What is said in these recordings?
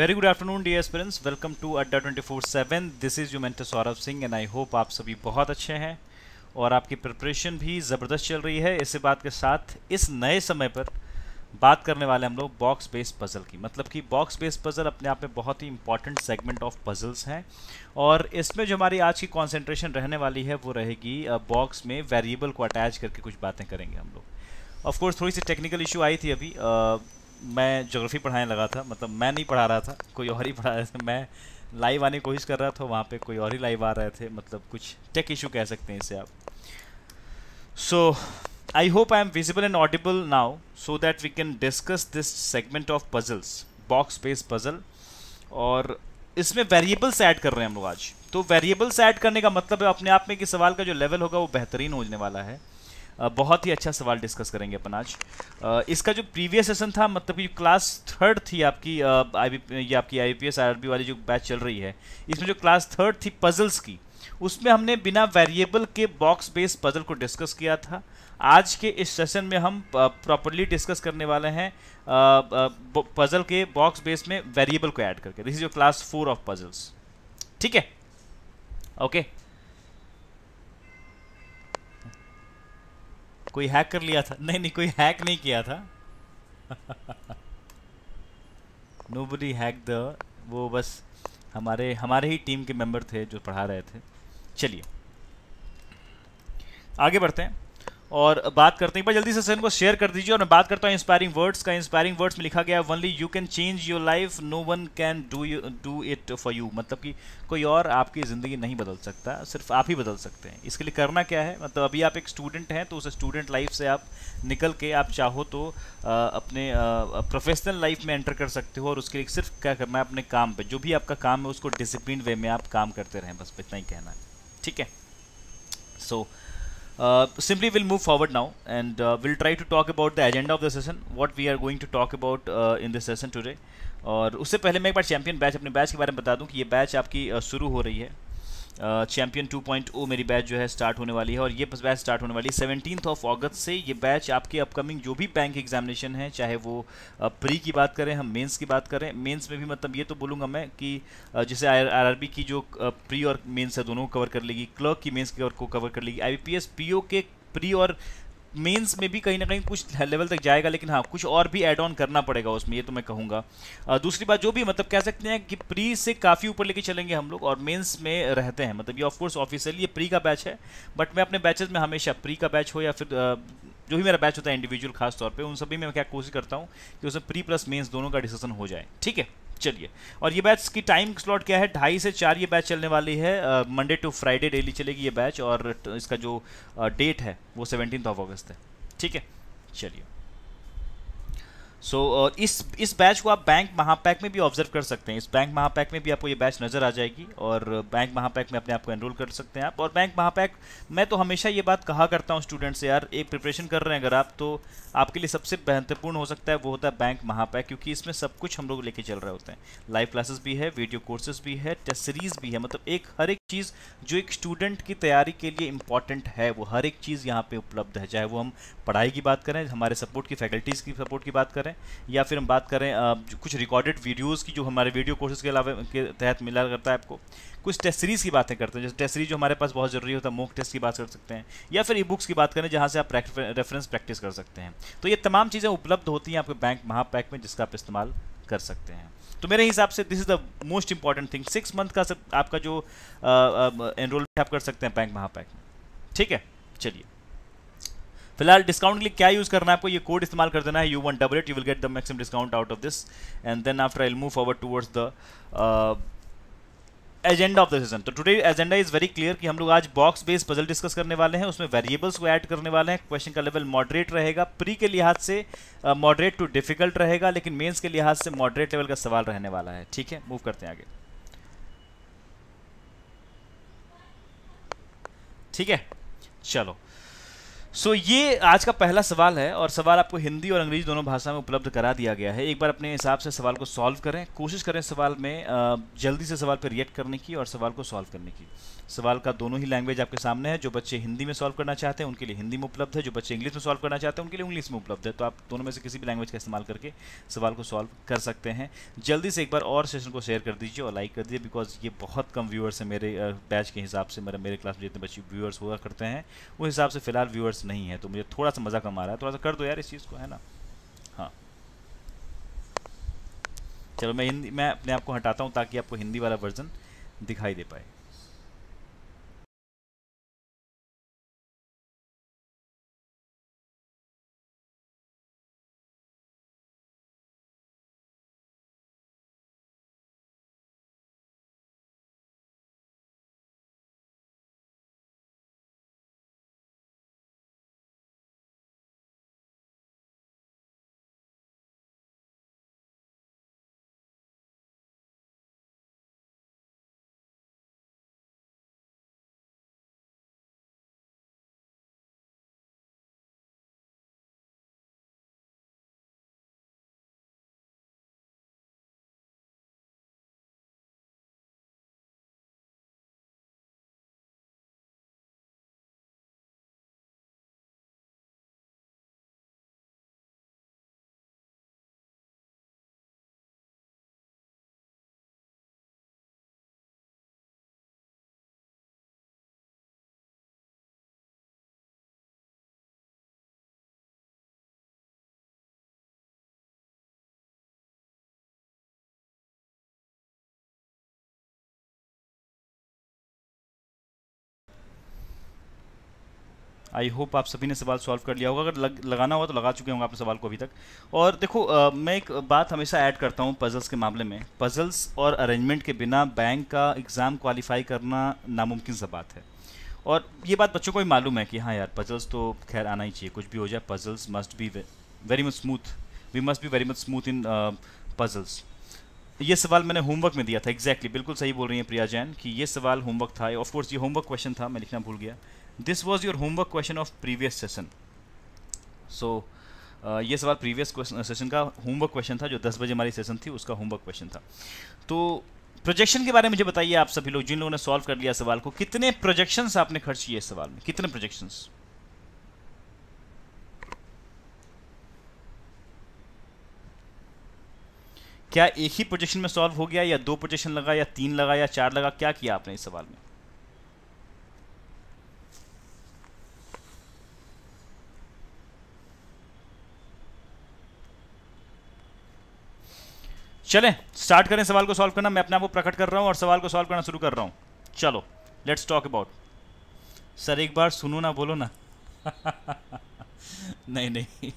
Very good afternoon dear aspirants welcome to Adda twenty four seven this is your mentor Saurabh Singh and I hope आप सभी बहुत अच्छे हैं और आपकी प्रिपरेशन भी ज़बरदस्त चल रही है इसी बात के साथ इस नए समय पर बात करने वाले हम लोग बॉक्स बेस्ड पज़ल की मतलब कि बॉक्स बेस्ड पज़ल अपने आप में बहुत ही इंपॉर्टेंट सेगमेंट ऑफ पज़ल्स हैं और इसमें जो हमारी आज की कॉन्सेंट्रेशन रहने वाली है वो रहेगी बॉक्स में वेरिएबल को अटैच करके कुछ बातें करेंगे हम लोग ऑफकोर्स थोड़ी सी टेक्निकल इशू आई थी अभी मैं जोग्राफ़ी पढ़ाने लगा था मतलब मैं नहीं पढ़ा रहा था कोई और ही पढ़ा रहा था मैं लाइव आने की कोशिश कर रहा था वहाँ पे कोई और ही लाइव आ रहे थे मतलब कुछ टेक इशू कह सकते हैं इसे आप so I hope I am visible and audible now so that we can discuss this segment of puzzles box based puzzle और इसमें वेरिएबल्स ऐड कर रहे हैं हम लोग आज तो वेरिएबल्स ऐड करने का मतलब है अपने आप में कि सवाल का जो लेवल होगा वो बेहतरीन होने वाला है बहुत ही अच्छा सवाल डिस्कस करेंगे अपन आज इसका जो प्रीवियस सेशन था मतलब कि क्लास थर्ड थी आपकी आई ये आपकी आई पी वाली जो बैच चल रही है इसमें जो क्लास थर्ड थी पजल्स की उसमें हमने बिना वेरिएबल के बॉक्स बेस्ड पजल को डिस्कस किया था आज के इस सेशन में हम प्रॉपरली डिस्कस करने वाले हैं पजल के बॉक्स बेस में वेरिएबल को ऐड करके this is your class four of puzzles ठीक है ओके okay. कोई हैक कर लिया था नहीं नहीं कोई हैक नहीं किया था नो बडी हैक द वो बस हमारे हमारे ही टीम के मेंबर थे जो पढ़ा रहे थे चलिए आगे बढ़ते हैं और बात करते हैं एक बार जल्दी से सेशन को शेयर कर दीजिए और मैं बात करता हूँ इंस्पायरिंग वर्ड्स का इंस्पायरिंग वर्ड्स में लिखा गया only you can change your life no one can do you do it for you मतलब कि कोई और आपकी ज़िंदगी नहीं बदल सकता सिर्फ आप ही बदल सकते हैं इसके लिए करना क्या है मतलब अभी आप एक स्टूडेंट हैं तो उस स्टूडेंट लाइफ से आप निकल के आप चाहो तो आ, अपने प्रोफेशनल लाइफ में एंटर कर सकते हो और उसके लिए सिर्फ क्या करना है अपने काम पर जो भी आपका काम है उसको डिसिप्लिन वे में आप काम करते रहें बस इतना ही कहना है ठीक है सो so, Uh, simply we'll move forward now and uh, we'll try to talk about the agenda of the session what we are going to talk about uh, in this session today और उससे पहले मैं एक बार champion batch अपने batch के बारे में बता दूं कि ये बैच आपकी शुरू हो रही है चैंपियन टू पॉइंट ओ मेरी बैच जो है स्टार्ट होने वाली है और ये बैच स्टार्ट होने वाली है सेवनटीन ऑफ अगस्त से ये बैच आपके अपकमिंग जो भी बैंक एग्जामिनेशन है चाहे वो प्री की बात करें हम मेंस की बात करें मेंस में भी मतलब ये तो बोलूँगा मैं कि जैसे आर की जो प्री और मेंस है दोनों को कवर कर लेगी क्लर्क की मेन्स को कवर कर लेगी आई पी के प्री और मेंस में भी कहीं ना कहीं कुछ लेवल तक जाएगा लेकिन हाँ कुछ और भी एड ऑन करना पड़ेगा उसमें ये तो मैं कहूँगा दूसरी बात जो भी मतलब कह सकते हैं कि प्री से काफ़ी ऊपर लेके चलेंगे हम लोग और मेंस में रहते हैं मतलब ये ऑफकोर्स ऑफिसियली ये प्री का बैच है बट मैं अपने बैचेज में हमेशा प्री का बैच हो या फिर जो भी मेरा बैच होता है इंडिविजुअल खासतौर पर उन सभी में मैं क्या कोशिश करता हूँ कि उसमें प्री प्लस मेन्स दोनों का डिसीजन हो जाए ठीक है चलिए और ये बैच की टाइम स्लॉट क्या है ढाई से चार ये बैच चलने वाली है मंडे टू फ्राइडे डेली चलेगी ये बैच और इसका जो डेट है वो सेवनटीन ऑफ अगस्त है ठीक है चलिए सो so, इस इस बैच को आप बैंक महापैक में भी ऑब्जर्व कर सकते हैं इस बैंक महापैक में भी आपको ये बैच नज़र आ जाएगी और बैंक महापैक में अपने आप को एनरोल कर सकते हैं आप और बैंक महापैक मैं तो हमेशा ये बात कहा करता हूँ स्टूडेंट से यार एक प्रिपरेशन कर रहे हैं अगर आप तो आपके लिए सबसे महत्वपूर्ण हो सकता है वो होता है बैंक महापैक क्योंकि इसमें सब कुछ हम लोग लेके चल रहे होते हैं लाइव क्लासेस भी है वीडियो कोर्सेज भी है टेस्ट सीरीज़ भी है मतलब एक हर एक चीज़ जो एक स्टूडेंट की तैयारी के लिए इंपॉर्टेंट है वो हर एक चीज़ यहाँ पर उपलब्ध है चाहे वो हम पढ़ाई की बात करें हमारे सपोर्ट की फैकल्टीज़ की सपोर्ट की बात करें करें या फिर हम बात करें कुछ रिकॉर्डेड वीडियोज़ की जो हमारे वीडियो कोर्सेज के अलावा के तहत मिला करता है आपको कुछ टेस्ट सीरीज़ की बातें करते हैं जैसे टेस्ट सीरीज जो हमारे पास बहुत ज़रूरी होता है मोक टेस्ट की बात कर सकते हैं या फिर ई बुक्स की बात करें जहाँ से आप रेफरेंस प्रैक्टिस कर सकते हैं तो ये तमाम चीज़ें उपलब्ध होती हैं आपके बैंक महापैक में जिसका आप इस्तेमाल कर सकते हैं तो मेरे हिसाब से this is the most important thing six month का सब आपका जो एनरोलमेंट आप कर सकते हैं बैंक महापैक में ठीक है चलिए फिलहाल डिस्काउंट के लिए क्या यूज़ करना है आपको ये कोड इस्तेमाल कर देना है U one double eight you will get the maximum discount out of this and then after I move forward towards the agenda of the season तो today agenda is very clear कि हम लोग आज box based puzzle discuss करने वाले हैं उसमें variables को ऐड करने वाले हैं क्वेश्चन का लेवल मॉडरेट रहेगा प्री के लिहाज से मॉडरेट टू डिफिकल्ट रहेगा लेकिन मेंस के लिहाज से मॉडरेट लेवल का सवाल रहने वाला है ठीक है मूव करते हैं आगे ठीक है चलो सो so, ये आज का पहला सवाल है और सवाल आपको हिंदी और अंग्रेजी दोनों भाषा में उपलब्ध करा दिया गया है एक बार अपने हिसाब से सवाल को सॉल्व करें कोशिश करें सवाल में जल्दी से सवाल पर रिएक्ट करने की और सवाल को सॉल्व करने की सवाल का दोनों ही लैंग्वेज आपके सामने है जो बच्चे हिंदी में सॉल्व करना चाहते हैं उनके लिए हिंदी में उपलब्ध है जो बच्चे इंग्लिश में सॉल्व करना चाहते हैं उनके लिए इंग्लिश में उपलब्ध है तो आप दोनों में से किसी भी लैंग्वेज का इस्तेमाल करके सवाल को सॉल्व कर सकते हैं जल्दी से एक बार और सेशन को शेयर कर दीजिए और लाइक कर दीजिए बिकॉज ये बहुत कम व्यूअर्स है मेरे बैच के हिसाब से मेरे मेरे क्लास में जितने बच्चे व्यूअर्स हुआ करते हैं उस हिसाब से फिलहाल व्यूअर्स नहीं है तो मुझे थोड़ा सा मज़ा कम आ रहा है थोड़ा सा कर दो यार इस चीज़ को है ना हाँ चलो मैं हिंदी मैं अपने आप को हटाता हूँ ताकि आपको हिंदी वाला वर्जन दिखाई दे पाए आई होप आप सभी ने सवाल सॉल्व कर लिया होगा अगर लग, लगाना होगा तो लगा चुके होंगे आपने सवाल को अभी तक और देखो आ, मैं एक बात हमेशा ऐड करता हूँ पजल्स के मामले में पजल्स और अरेंजमेंट के बिना बैंक का एग्ज़ाम क्वालिफाई करना नामुमकिन सा बात है और ये बात बच्चों को भी मालूम है कि हाँ यार पजल्स तो खैर आना ही चाहिए कुछ भी हो जाए puzzles must be very much smooth we must be very much smooth in puzzles ये सवाल मैंने होमवर्क में दिया था एग्जैक्टली exactly, बिल्कुल सही बोल रही हैं प्रिया जैन कि ये सवाल होमवर्क था ऑफकोर्स ये होमवर्क क्वेश्चन था मैं लिखना भूल गया this was your homework question of previous session so ये सवाल प्रीवियस सेशन uh, का होमवर्क क्वेश्चन था जो दस बजे हमारी सेशन थी उसका होमवर्क क्वेश्चन था तो प्रोजेक्शन के बारे में मुझे बताइए आप सभी लोग जिन लोगों ने सॉल्व कर लिया सवाल को कितने प्रोजेक्शंस आपने खर्च किए इस सवाल में कितने प्रोजेक्शंस क्या एक ही प्रोजेक्शन में सॉल्व हो गया या दो प्रोजेक्शन लगा या तीन लगा या चार लगा क्या किया आपने इस सवाल में चलें स्टार्ट करें सवाल को सॉल्व करना मैं अपने आप को प्रकट कर रहा हूँ और सवाल को सॉल्व करना शुरू कर रहा हूँ चलो लेट्स टॉक अबाउट सर एक बार सुनो ना बोलो ना नहीं नहीं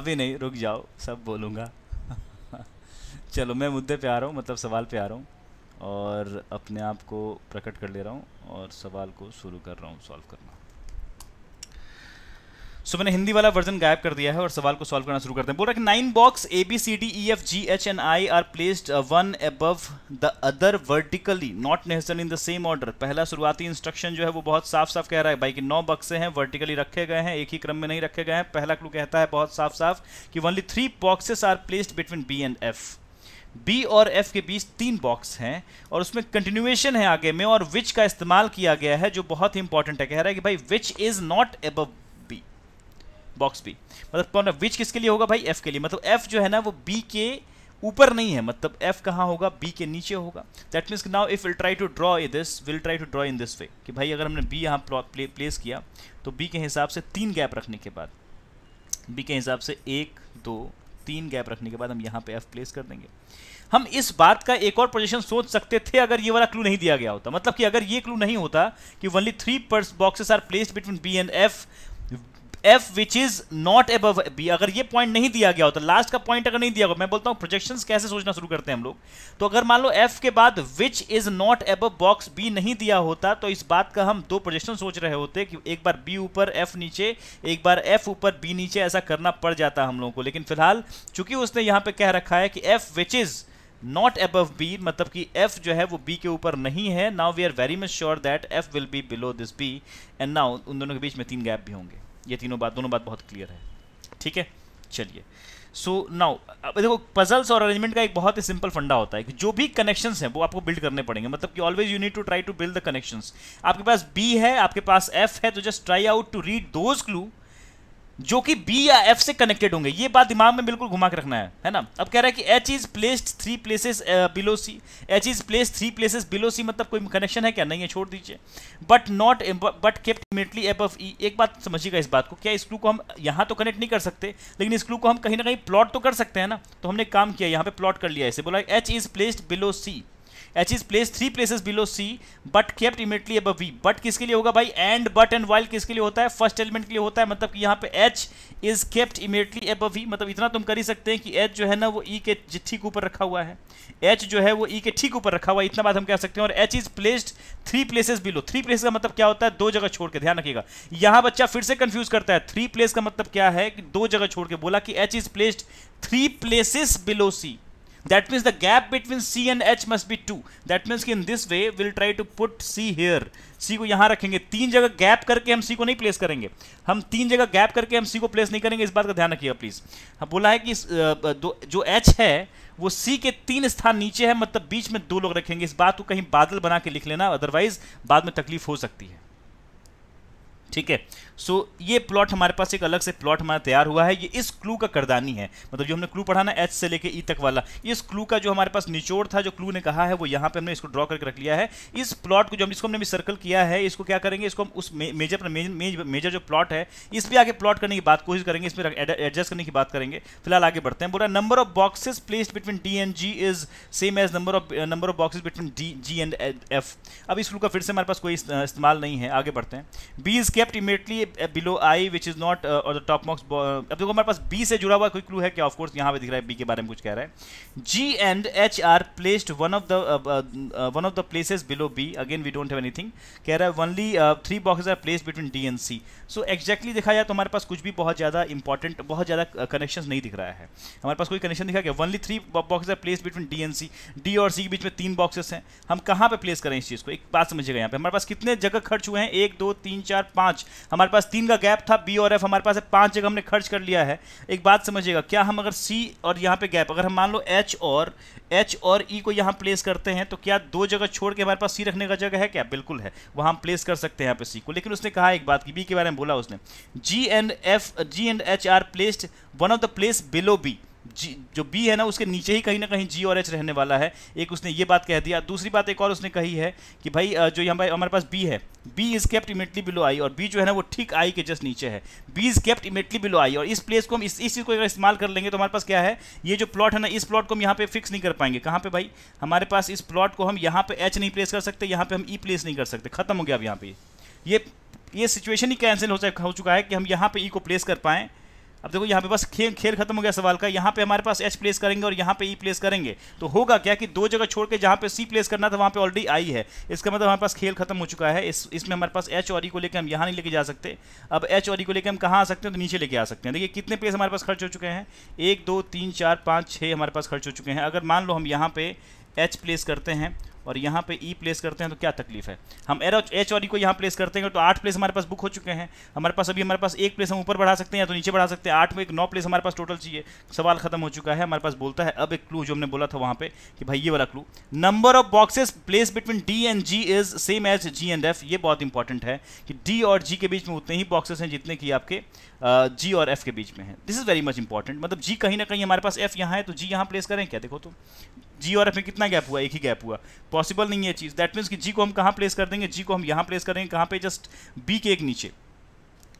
अभी नहीं रुक जाओ सब बोलूँगा चलो मैं मुद्दे पे आ रहा हूँ मतलब सवाल पे आ रहा हूँ और अपने आप को प्रकट कर ले रहा हूँ और सवाल को शुरू कर रहा हूँ सॉल्व करना सो मैंने हिंदी वाला वर्जन गायब कर दिया है और सवाल को सॉल्व करना शुरू करते हैं बोल रहा है कि nine box A B C D E F G H and I are placed one above the other vertically not necessary in the same order पहला शुरुआती इंस्ट्रक्शन जो है वो बहुत साफ साफ कह रहा है भाई कि नौ बक्से हैं वर्टिकली रखे गए हैं एक ही क्रम में नहीं रखे गए हैं पहला क्लू कहता है बहुत साफ साफ कि only three boxes are placed between B and F B और एफ के बीच तीन बॉक्स हैं और उसमें कंटिन्यूएशन है आगे में और विच का इस्तेमाल किया गया है जो बहुत ही इंपॉर्टेंट है कह रहा है कि भाई which is not above box B मतलब कौन ऑफ विच किसके लिए होगा भाई एफ के लिए मतलब एफ जो है ना वो बी के ऊपर नहीं है मतलब एफ कहाँ होगा बी के नीचे होगा that means now if will try to draw a this will try to draw in this way कि भाई अगर हमने बी यहाँ प्लेस किया तो बी के हिसाब से तीन गैप रखने के बाद बी के हिसाब से एक दो तीन गैप रखने के बाद हम यहाँ पे एफ प्लेस कर देंगे हम इस बात का एक और पोजीशन सोच सकते थे अगर ये वाला क्लू नहीं दिया गया होता मतलब कि अगर ये क्लू नहीं होता कि only three boxes are placed between B and F F which is not above B अगर ये पॉइंट नहीं दिया गया हो तो लास्ट का पॉइंट अगर नहीं दिया हो मैं बोलता हूँ प्रोजेक्शन कैसे सोचना शुरू करते हैं हम लोग तो अगर मान लो एफ के बाद which is not above box B नहीं दिया होता तो इस बात का हम दो प्रोजेक्शन सोच रहे होते कि एक बार बी ऊपर एफ नीचे एक बार एफ ऊपर बी नीचे ऐसा करना पड़ जाता हम लोगों को लेकिन फिलहाल चूंकि उसने यहाँ पे कह रखा है कि F which is not above B मतलब कि एफ जो है वो बी के ऊपर नहीं है now we are very much sure that F will be below this B and now उन दोनों के बीच में तीन गैप भी होंगे ये तीनों बात दोनों बात बहुत क्लियर है ठीक है चलिए सो so, नाउ देखो पजल्स और अरेंजमेंट का एक बहुत ही सिंपल फंडा होता है कि जो भी कनेक्शंस हैं वो आपको बिल्ड करने पड़ेंगे मतलब कि always you need to try to build the connections आपके पास बी है आपके पास एफ है तो just try out to read those clue जो कि बी या एफ से कनेक्टेड होंगे ये बात दिमाग में बिल्कुल घुमा के रखना है है ना अब कह रहा है कि H is placed three places below C H is place three places below C मतलब कोई कनेक्शन है क्या नहीं है छोड़ दीजिए but not but kept immediately up of E एक बात समझिएगा इस बात को क्या इस क्लू को हम यहाँ तो कनेक्ट नहीं कर सकते लेकिन इस क्लू को हम कहीं ना कहीं प्लॉट तो कर सकते हैं ना तो हमने काम किया यहाँ पे प्लॉट कर लिया इसे बोला H is placed below C H is place three places below C but kept immediately above but किसके लिए होगा भाई एंड बट एंड वाइल किसके लिए होता है फर्स्ट एलिमेंट के लिए होता है मतलब कि यहाँ पे H is kept immediately above मतलब इतना तुम कर ही सकते हैं कि एच जो है ना वो ई e के ठीक ऊपर रखा हुआ है एच जो है वो ई e के ठीक ऊपर रखा हुआ है इतना बात हम कह सकते हैं और H is placed three places below three place का मतलब क्या होता है दो जगह छोड़ के ध्यान रखिएगा यहाँ बच्चा फिर से कंफ्यूज करता है थ्री प्लेस का मतलब क्या है कि दो जगह छोड़ के बोला कि H is placed three places below C that means the gap between c and h must be 2 that means ki in this way we'll try to put c here c ko yahan rakhenge teen jagah gap karke hum c ko nahi place karenge hum teen jagah gap karke hum c ko place nahi karenge is baat ka dhyan rakhiye please हम bola hai ki jo h hai वो c के तीन स्थान नीचे है मतलब बीच में दो लोग रखेंगे इस बात को कहीं बादल बना के लिख लेना अदरवाइज बाद में तकलीफ हो सकती है ठीक है सो so, ये प्लॉट हमारे पास एक अलग से प्लॉट हमारा तैयार हुआ है ये इस क्लू का करदानी है मतलब जो हमने क्लू पढ़ा ना एच से लेके ई e तक वाला इस क्लू का जो हमारे पास निचोड़ था जो क्लू ने कहा है वो यहाँ पे हमने इसको ड्रॉ करके रख लिया है इस प्लॉट को जो हम इसको हमने सर्कल किया है इसको क्या करेंगे इसको हम उस मेजर पर मेजर जो प्लॉट है इस पर आगे प्लॉट करने की बात कोशिश करेंगे इसमें एडजस्ट करने की बात करेंगे फिलहाल आगे बढ़ते हैं बोला number of boxes place between D and G is same as number of number of boxes between D G and F अब इस क्लू का फिर से हमारे पास कोई इस्तेमाल नहीं है आगे बढ़ते हैं B is kept immediately below I which is not और द टॉप मार्क्स अब देखो हमारे पास बी से जुड़ा हुआ कोई क्लू है क्या ऑफकोर्स यहाँ पे दिख रहा है बी के बारे में कुछ कह रहा है G and H are placed one of the one of the places below B again we don't have anything कह रहा है only three boxes are place between D and C so exactly देखा जाए तो हमारे पास कुछ भी बहुत ज़्यादा इंपॉर्टेंट बहुत ज़्यादा कनेक्शन uh, नहीं दिख रहा है हमारे पास कोई कनेक्शन दिखा गया only three boxes are place between D and C D और सी के बीच में तीन बॉक्सेस हैं हम कहाँ पर प्लेस करें इस चीज़ को एक बात समझिएगा यहाँ पे हमारे पास कितने जगह खर्च हुए हैं एक दो तीन चार पाँच हमारे पास तीन का गैप था बी और एफ हमारे पास पांच जगह हमने खर्च कर लिया है एक बात समझिएगा क्या हम अगर सी और यहाँ पे गैप अगर हम मान लो एच और एच और ई e को यहाँ प्लेस करते हैं तो क्या दो जगह छोड़ के हमारे पास सी रखने का जगह है क्या बिल्कुल है वहाँ हम प्लेस कर सकते हैं यहाँ पे सी को लेकिन उसने कहा एक बात की बी के बारे में बोला उसने G and F G and H are placed one of the place below B G जो बी है ना उसके नीचे ही कहीं ना कहीं जी और एच रहने वाला है एक उसने ये बात कह दिया दूसरी बात एक और उसने कही है कि भाई जो यहाँ हमारे पास बी है B is kept immediately below I और बी जो है ना वो ठीक आई के जस्ट नीचे है B is kept immediately below I और इस प्लेस को हम इस चीज़ को अगर इस्तेमाल कर लेंगे तो हमारे पास क्या है ये जो प्लॉट है ना इस प्लॉट को हम यहाँ पे फिक्स नहीं कर पाएंगे कहाँ पे भाई हमारे पास इस प्लॉट को हम यहाँ पे एच नहीं प्लेस कर सकते यहाँ पे हम ई e प्लेस नहीं कर सकते खत्म हो गया अब यहाँ पे ये ये सिचुएशन ही कैंसिल हो हो चुका है कि हम यहाँ पे ई e को प्लेस कर पाएँ अब देखो यहाँ पे बस खेल खेल खत्म हो गया सवाल का यहाँ पे हमारे पास एच प्लेस करेंगे और यहाँ पे ई e प्लेस करेंगे तो होगा क्या कि दो जगह छोड़ के जहाँ पे सी प्लेस करना था वहाँ पे ऑलरेडी आई है इसका मतलब हमारे पास खेल खत्म हो चुका है इस इसमें हमारे पास एच और ई e को लेकर हम यहाँ नहीं लेके जा सकते अब एच और ई e को लेकर हम कहाँ आ सकते हैं तो नीचे लेके आ सकते हैं देखिए कितने प्लेस हमारे पास खर्च हो चुके हैं एक दो तीन चार पाँच छः हमारे पास खर्च हो चुके हैं अगर मान लो हम यहाँ पे एच प्लेस करते हैं और यहाँ पे ई e प्लेस करते हैं तो क्या तकलीफ है हम एर एच और ई e को यहाँ प्लेस करते हैं तो आठ प्लेस हमारे पास बुक हो चुके हैं हमारे पास अभी हमारे पास एक प्लेस हम ऊपर बढ़ा सकते हैं या तो नीचे बढ़ा सकते हैं आठ में एक नौ प्लेस हमारे पास टोटल चाहिए सवाल खत्म हो चुका है हमारे पास बोलता है अब एक क्लू जो हमने बोला था वहाँ पे कि भाई ये वाला clue number of boxes place between D and G is same as G and F ये बहुत इंपॉर्टेंट है कि डी और जी के बीच में उतने ही बॉक्सेस हैं जितने कि आपके जी और एफ के बीच में है this is very much important मतलब जी कहीं ना कहीं हमारे पास एफ यहाँ है तो जी यहाँ प्लेस करें क्या देखो तो जी और एफ में कितना गैप हुआ एक ही गैप हुआ पॉसिबल नहीं है चीज़ दैट मीन्स कि जी को हम कहाँ प्लेस कर देंगे जी को हम यहाँ प्लेस करेंगे कहाँ पे जस्ट बी के एक नीचे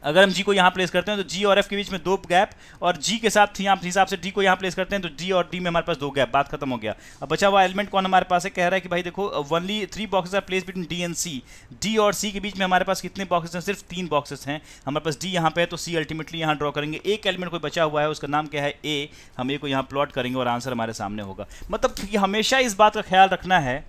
अगर हम जी को यहाँ प्लेस करते हैं तो जी और एफ के बीच में दो गैप और जी के साथ यहाँ हिसाब से डी को यहाँ प्लेस करते हैं तो डी और डी में हमारे पास दो गैप बात खत्म हो गया अब बचा हुआ एलिमेंट कौन हमारे पास है कह रहा है कि भाई देखो only three boxes are place between D and C D और सी के बीच में हमारे पास कितने बॉक्स हैं सिर्फ तीन बॉक्सेस हैं हमारे पास डी यहाँ पे है तो सी अल्टीमेटली यहाँ ड्रॉ करेंगे एक एलिमेंट कोई बचा हुआ है उसका नाम क्या है ए हम ए को यहाँ प्लॉट करेंगे और आंसर हमारे सामने होगा मतलब हमेशा इस बात का ख्याल रखना है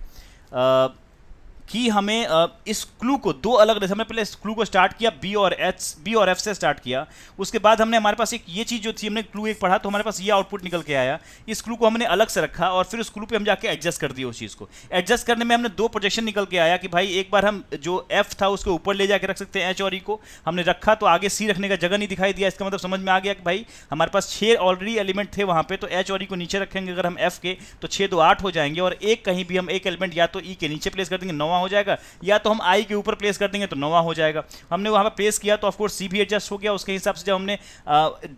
कि हमें इस क्लू को दो अलग हमने पहले इस क्लू को स्टार्ट किया बी और एच बी और एफ से स्टार्ट किया उसके बाद हमने हमारे पास एक ये चीज़ जो थी हमने क्लू एक पढ़ा तो हमारे पास ये आउटपुट निकल के आया इस क्लू को हमने अलग से रखा और फिर उस क्लू पे हम जाके एडजस्ट कर दिया उस चीज़ को एडजस्ट करने में हमने दो प्रोजेक्शन निकल के आया कि भाई एक बार हम जो एफ था उसके ऊपर ले जाके रख सकते हैं एच और ई e को हमने रखा तो आगे सी रखने का जगह नहीं दिखाई दिया इसका मतलब समझ में आ गया कि भाई हमारे पास छः ऑलरेडी एलिमेंट थे वहाँ पर तो एच और ई e को नीचे रखेंगे अगर हम एफ के तो छः दो आठ हो जाएंगे और एक कहीं भी हम एक एलिमेंट या तो ई e के नीचे प्लेस कर देंगे नौ नौवा हो जाएगा या तो हम आई के ऊपर प्लेस कर देंगे तो नौवा हो जाएगा हमने वहां पर प्लेस किया तो ऑफकोर्स सी भी एडजस्ट हो गया उसके हिसाब से जब हमने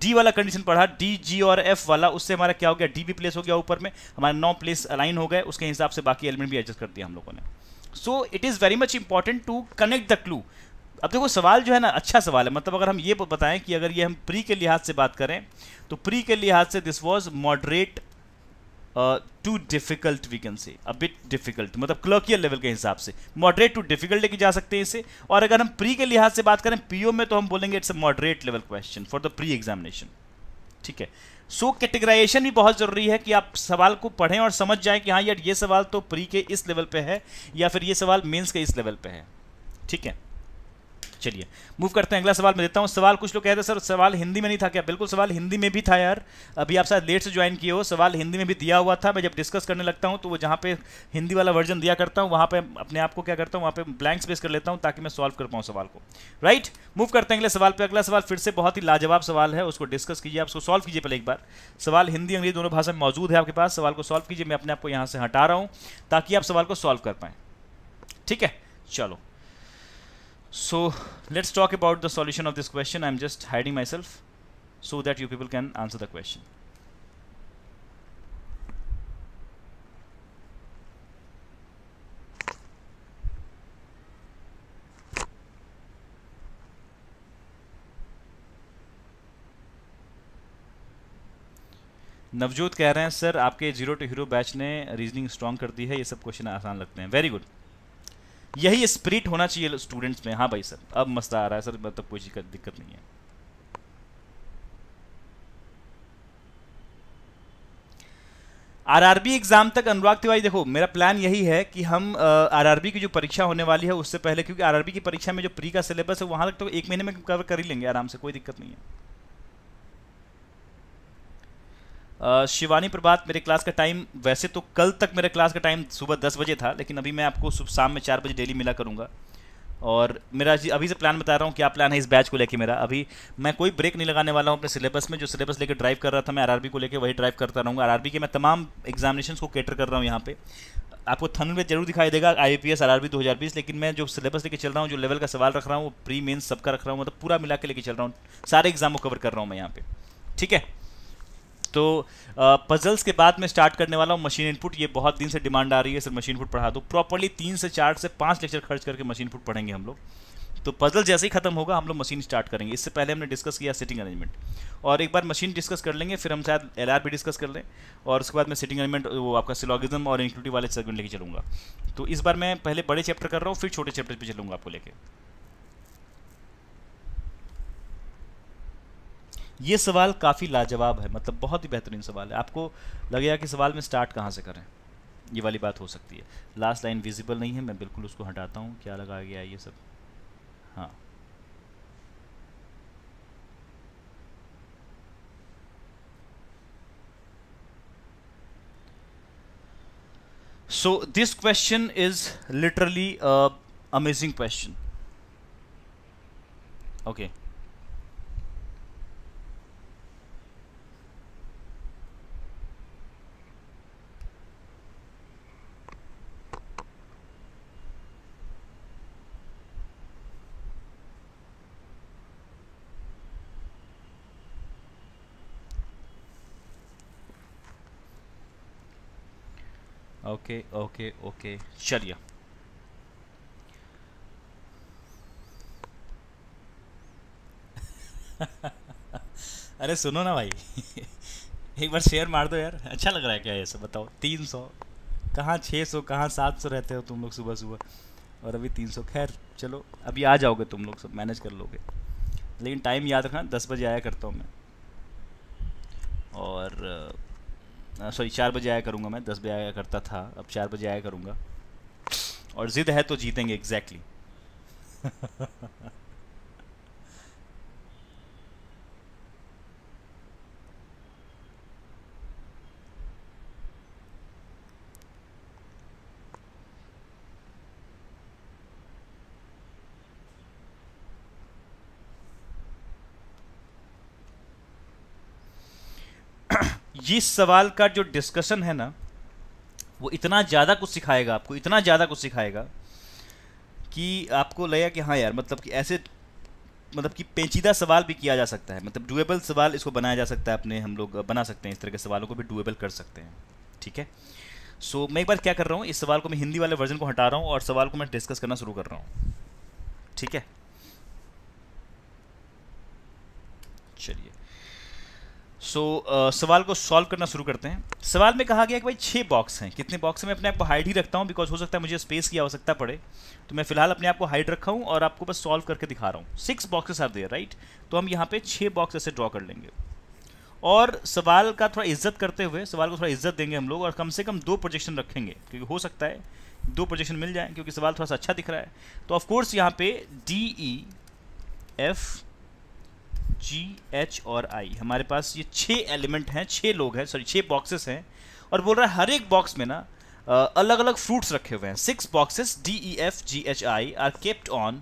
डी वाला कंडीशन पढ़ा डी जी और एफ वाला उससे हमारा क्या हो गया डी भी प्लेस हो गया ऊपर में हमारा नौ प्लेस अलाइन हो गए उसके हिसाब से बाकी एलिमेंट भी एडजस्ट कर दिया हम लोगों ने so it is very much important to connect the clue अब देखो सवाल जो है ना अच्छा सवाल है मतलब अगर हम ये बताएं कि अगर ये हम प्री के लिहाज से बात करें तो प्री के लिहाज से this was moderate to difficult we can say a bit difficult मतलब क्लर्कियल लेवल के हिसाब से मॉडरेट टू डिफिकल्ट लेके जा सकते हैं इसे और अगर हम प्री के लिहाज से बात करें पीओ में तो हम बोलेंगे it's a moderate level question for the pre examination ठीक है सो so, कैटेगराइजेशन भी बहुत ज़रूरी है कि आप सवाल को पढ़ें और समझ जाएं कि हाँ यार ये सवाल तो प्री के इस लेवल पे है या फिर ये सवाल मेंस के इस लेवल पे है ठीक है चलिए मूव करते हैं अगला सवाल मैं देता हूँ सवाल कुछ लोग कहते हैं सर सवाल हिंदी में नहीं था क्या बिल्कुल सवाल हिंदी में भी था यार अभी आप शायद लेट से ज्वाइन किए हो सवाल हिंदी में भी दिया हुआ था मैं जब डिस्कस करने लगता हूँ तो वो जहाँ पे हिंदी वाला वर्जन दिया करता हूँ वहाँ पे अपने आप को क्या करता हूँ वहाँ पे ब्लैंक स्पेस कर लेता हूँ ताकि मैं सॉल्व कर पाऊँ सवाल को राइट मूव करते हैं अगले सवाल पर अगला सवाल फिर से बहुत ही लाजवाब सवाल है उसको डिस्कस कीजिए आप उसको सॉल्व कीजिए पहले एक बार सवाल हिंदी अंग्रेजी दोनों भाषा में मौजूद है आपके पास सवाल को सॉल्व कीजिए मैं अपने आपको यहाँ से हटा रहा हूँ ताकि आप सवाल को सॉल्व कर पाएँ ठीक है चलो so let's talk about the solution of this question I'm just hiding myself so that you people can answer the question Navjot कह रहे हैं सर आपके जीरो टू हीरो बैच ने रीजनिंग स्ट्रांग कर दी है ये सब क्वेश्चन आसान लगते हैं वेरी गुड यही स्पिरिट होना चाहिए स्टूडेंट्स में हाँ भाई सर अब मस्त आ रहा है सर मतलब कोई दिक्कत नहीं है आरआरबी एग्जाम तक अनुराग तिवारी देखो मेरा प्लान यही है कि हम आरआरबी की जो परीक्षा होने वाली है उससे पहले क्योंकि आरआरबी की परीक्षा में जो प्री का सिलेबस है वहां तक तो एक महीने में कवर कर ही लेंगे आराम से कोई दिक्कत नहीं है शिवानी प्रभात मेरे क्लास का टाइम वैसे तो कल तक मेरे क्लास का टाइम सुबह दस बजे था लेकिन अभी मैं आपको सुबह शाम में चार बजे डेली मिला करूँगा और मेरा जी अभी से प्लान बता रहा हूँ क्या प्लान है इस बैच को लेके मेरा अभी मैं कोई ब्रेक नहीं लगाने वाला हूँ अपने सिलेबस में जो सिलेबस लेकर ड्राइव कर रहा था मैं आरआरबी को लेकर वही ड्राइव करता रहूँगा आरआरबी के मैं तमाम एग्जामिनेशन को कैटर कर रहा हूँ यहाँ पे आपको थन में जरूर दिखाई देगा I P S R B दो हज़ार बीस लेकिन मैं जो सिलेबस लेके चल रहा हूँ जो लेवल का सवाल रख रहा हूँ वो प्री मेन्स सबका रख रहा हूँ मतलब पूरा मिला के लेके चल रहा हूँ सारे एग्जाम को कवर कर रहा हूँ मैं यहाँ पे ठीक है तो पजल्स के बाद मैं स्टार्ट करने वाला हूँ मशीन इनपुट ये बहुत दिन से डिमांड आ रही है सर मशीन इनपुट पढ़ा दो प्रॉपरली तीन से चार से पाँच लेक्चर खर्च करके मशीन इनपुट पढ़ेंगे हम लोग तो पजल जैसे ही खत्म होगा हम लोग मशीन स्टार्ट करेंगे इससे पहले हमने डिस्कस किया सिटिंग अरेंजमेंट और एक बार मशीन डिस्कस कर लेंगे फिर हम शायद एल भी डिस्कस कर लें और उसके बाद मैं सिटिंग अरेंजमेंट वो आपका सिलॉगिज्म और इंक्लूटिव वाले सेगमेंट लेके चलूँगा तो इस बार मैं पहले बड़े चैप्टर कर रहा हूँ फिर छोटे चैप्टर पर चलूँगा आपको लेकर ये सवाल काफ़ी लाजवाब है मतलब बहुत ही बेहतरीन सवाल है आपको लगेगा कि सवाल में स्टार्ट कहाँ से करें ये वाली बात हो सकती है लास्ट लाइन विजिबल नहीं है मैं बिल्कुल उसको हटाता हूँ क्या लगा गया ये सब हाँ so this question is literally a amazing question okay okay okay okay चलिए अरे सुनो ना भाई एक बार शेयर मार दो यार अच्छा लग रहा है क्या ये सब बताओ तीन सौ कहाँ छः सौ कहाँ सात सौ रहते हो तुम लोग सुबह सुबह और अभी तीन सौ खैर चलो अभी आ जाओगे तुम लोग सब मैनेज कर लोगे लेकिन टाइम याद रखना दस बजे आया करता हूँ मैं और सॉरी चार बजे आया करूँगा मैं दस बजे आया करता था अब चार बजे आया करूँगा और ज़िद है तो जीतेंगे एग्जैक्टली exactly. जिस सवाल का जो डिस्कशन है ना वो इतना ज़्यादा कुछ सिखाएगा आपको इतना ज़्यादा कुछ सिखाएगा कि आपको लगेगा कि हाँ यार मतलब कि ऐसे मतलब कि पेचीदा सवाल भी किया जा सकता है मतलब डुएबल सवाल इसको बनाया जा सकता है अपने हम लोग बना सकते हैं इस तरह के सवालों को भी डुएबल कर सकते हैं ठीक है सो so, मैं एक बार क्या कर रहा हूँ इस सवाल को मैं हिंदी वाले वर्जन को हटा रहा हूँ और सवाल को मैं डिस्कस करना शुरू कर रहा हूँ ठीक है चलिए सो so, uh, सवाल को सॉल्व करना शुरू करते हैं सवाल में कहा गया कि भाई छः बॉक्स हैं कितने बॉक्स मैं अपने आप को हाइड ही रखता हूँ बिकॉज हो सकता है मुझे स्पेस की आवश्यकता पड़े तो मैं फिलहाल अपने आप को हाइड रखा हूँ और आपको बस सॉल्व करके दिखा रहा हूँ six boxes are there right तो हम यहाँ पे छः बॉक्स ऐसे ड्रॉ कर लेंगे और सवाल का थोड़ा इज्जत करते हुए सवाल को थोड़ा इज्जत देंगे हम लोग और कम से कम दो प्रोजेक्शन रखेंगे क्योंकि हो सकता है दो प्रोजेक्शन मिल जाए क्योंकि सवाल थोड़ा सा अच्छा दिख रहा है तो ऑफकोर्स यहाँ पे D E F G H और आई हमारे पास ये छः एलिमेंट हैं छः लोग हैं सॉरी छः बॉक्सेस हैं और बोल रहा है हर एक बॉक्स में ना अलग अलग फ्रूट्स रखे हुए हैं six boxes D E F G H I are kept on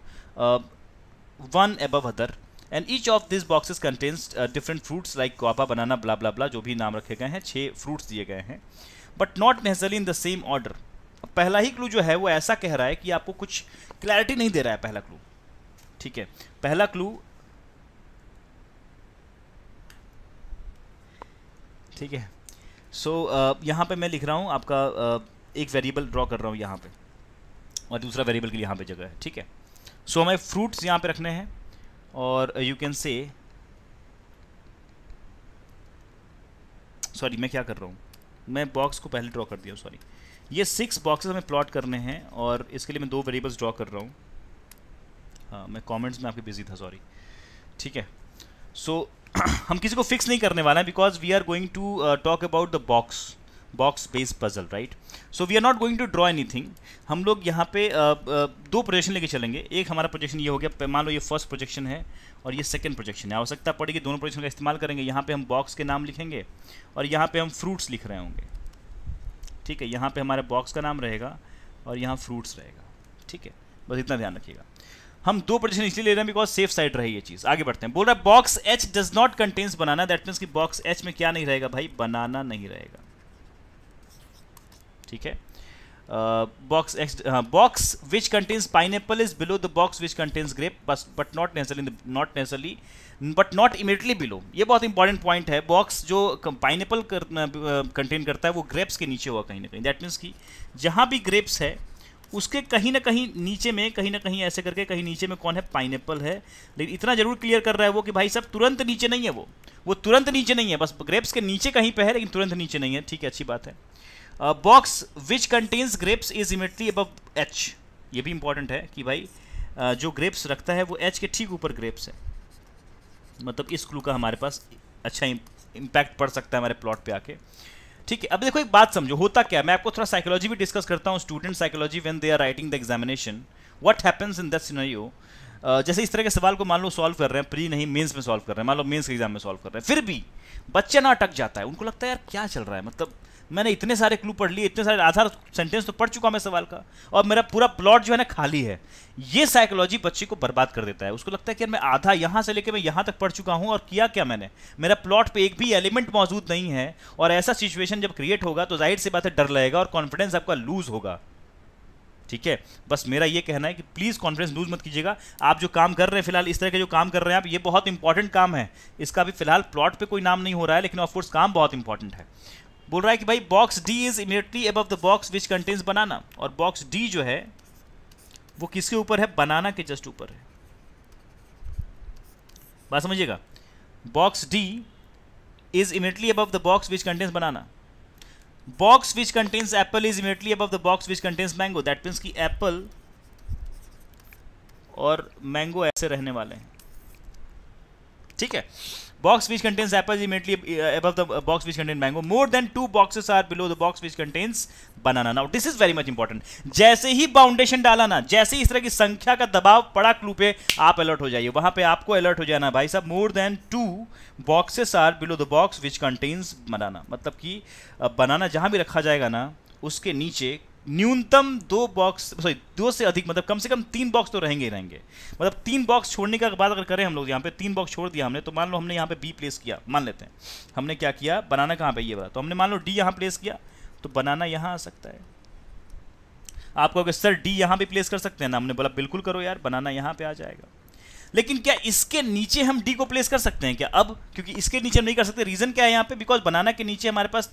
one above other and each of this boxes contains different fruits like guava banana blah blah blah जो भी नाम रखे गए हैं छः फ्रूट्स दिए गए हैं but not necessarily in the same order पहला ही क्लू जो है वो ऐसा कह रहा है कि आपको कुछ क्लैरिटी नहीं दे रहा है पहला क्लू ठीक है पहला क्लू ठीक है सो so, uh, यहाँ पे मैं लिख रहा हूँ आपका uh, एक वेरिएबल ड्रॉ कर रहा हूँ यहाँ पे और दूसरा वेरिएबल के लिए यहाँ पे जगह है ठीक है सो so, हमें फ्रूट्स यहाँ पे रखने हैं और यू कैन से सॉरी मैं क्या कर रहा हूँ मैं बॉक्स को पहले ड्रॉ कर दिया सॉरी ये सिक्स बॉक्सेस हमें प्लॉट करने हैं और इसके लिए मैं दो वेरिएबल्स ड्रॉ कर रहा हूँ हाँ मैं कमेंट्स में आपके बिजी था सॉरी ठीक है सो so, हम किसी को फिक्स नहीं करने वाला है because we are going to talk about the box box based puzzle right so we are not going to draw any हम लोग यहाँ पे uh, uh, दो प्रोजेक्शन लेके चलेंगे एक हमारा प्रोजेक्शन ये हो गया मान लो ये फर्स्ट प्रोजेक्शन है और ये सेकंड प्रोजेक्शन है आवश्यकता पड़ेगी दोनों प्रोजेक्शन का इस्तेमाल करेंगे यहाँ पे हम बॉक्स के नाम लिखेंगे और यहाँ पे हम फ्रूट्स लिख रहे होंगे ठीक है यहाँ पे हमारे बॉक्स का नाम रहेगा और यहाँ फ्रूट्स रहेगा ठीक है बस इतना ध्यान रखिएगा हम दो प्रतिशत नीचे ले रहे हैं बिकॉज सेफ साइड रही ये चीज आगे बढ़ते हैं बोल रहा है box H does not contains banana that means कि बॉक्स एच में क्या नहीं रहेगा भाई बनाना नहीं रहेगा ठीक है box X box which contains pineapple is below the box which contains grape बस but not necessarily not necessarily but not immediately below ये बहुत इंपॉर्टेंट पॉइंट है बॉक्स जो पाइनएप्पल कंटेन करता है वो ग्रेप्स के नीचे हुआ कहीं ना कहीं दैट मीन्स कि जहाँ भी ग्रेप्स है उसके कहीं ना कहीं नीचे में कहीं ना कहीं ऐसे करके कहीं नीचे में कौन है पाइन है लेकिन इतना जरूर क्लियर कर रहा है वो कि भाई साहब तुरंत नीचे नहीं है वो वो तुरंत नीचे नहीं है बस ग्रेप्स के नीचे कहीं पे है लेकिन तुरंत नीचे नहीं है ठीक है अच्छी बात है box which contains grapes is immediately above H ये भी इंपॉर्टेंट है कि भाई uh, जो ग्रेप्स रखता है वो एच के ठीक ऊपर ग्रेप्स है मतलब इस क्लू का हमारे पास अच्छा इम्पैक्ट पड़ सकता है हमारे प्लॉट पर आके ठीक है अब देखो एक बात समझो होता क्या मैं आपको थोड़ा साइकोलॉजी भी डिस्कस करता हूँ student psychology when they are writing the examination what happens in that scenario जैसे इस तरह के सवाल को मान लो सॉल्व कर रहे हैं प्री नहीं मेंस में सॉल्व कर रहे हैं मान लो मेंस के एग्जाम में सॉल्व कर रहे हैं फिर भी बच्चा ना अटक जाता है उनको लगता है यार क्या चल रहा है मतलब मैंने इतने सारे क्लू पढ़ लिए इतने सारे आधार सेंटेंस तो पढ़ चुका मैं सवाल का और मेरा पूरा प्लॉट जो है ना खाली है ये साइकोलॉजी बच्चे को बर्बाद कर देता है उसको लगता है कि यार मैं आधा यहाँ से लेकर मैं यहाँ तक पढ़ चुका हूँ और किया क्या मैंने मेरा प्लॉट पर एक भी एलिमेंट मौजूद नहीं है और ऐसा सिचुएशन जब क्रिएट होगा तो जाहिर सी बात है डर लगेगा और कॉन्फिडेंस आपका लूज होगा ठीक है बस मेरा ये कहना है कि प्लीज़ कॉन्फिडेंस लूज मत कीजिएगा आप जो काम कर रहे हैं फिलहाल इस तरह के जो काम कर रहे हैं आप ये बहुत इंपॉर्टेंट काम है इसका भी फिलहाल प्लॉट पे कोई नाम नहीं हो रहा है लेकिन ऑफकोर्स काम बहुत इंपॉर्टेंट है बोल रहा है कि भाई box D is immediately above the box which contains banana और बॉक्स डी जो है वो किसके ऊपर है बनाना के जस्ट ऊपर है बात समझिएगा box D is immediately above the box which contains banana box which contains apple is immediately above the box which contains mango that means की एप्पल और मैंगो ऐसे रहने वाले हैं ठीक है Box which contains apples immediately above the box which contains mango. More than two boxes are below the box which contains banana. Now this is very much important. जैसे ही बाउंडेशन डाला ना जैसे ही इस तरह की संख्या का दबाव पड़ा क्लू पे आप अलर्ट हो जाइए वहां पे आपको अलर्ट हो जाना भाई साहब more than two boxes are below the box which contains banana मतलब कि बनाना जहां भी रखा जाएगा ना उसके नीचे न्यूनतम दो बॉक्स सॉरी दो से अधिक मतलब कम से कम तीन बॉक्स तो रहेंगे ही रहेंगे मतलब तीन बॉक्स छोड़ने का बात अगर करें हम लोग यहाँ पे तीन बॉक्स छोड़ दिया हमने तो मान लो हमने यहाँ पे बी प्लेस किया मान लेते हैं हमने क्या किया बनाना कहाँ पे ये बता तो हमने मान लो डी यहाँ प्लेस किया तो बनाना यहाँ आ सकता है आप कहोगे सर डी यहाँ पर प्लेस कर सकते हैं ना हमने बोला बिल्कुल करो यार बनाना यहाँ पे आ जाएगा लेकिन क्या इसके नीचे हम डी को प्लेस कर सकते हैं क्या अब क्योंकि इसके नीचे हम नहीं कर सकते रीजन क्या है यहाँ पे बिकॉज बनाना के नीचे हमारे पास